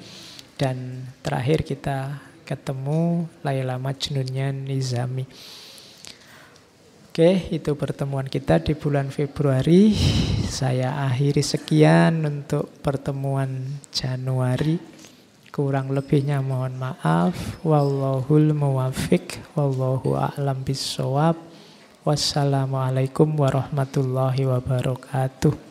dan terakhir kita ketemu Laila Majnunnya Nizami. Oke, itu pertemuan kita di bulan Februari. Saya akhiri sekian untuk pertemuan Januari. Kurang lebihnya mohon maaf. Wallahul muwafiq. Wallahu a'lam bissawab. Wassalamualaikum warahmatullahi wabarakatuh.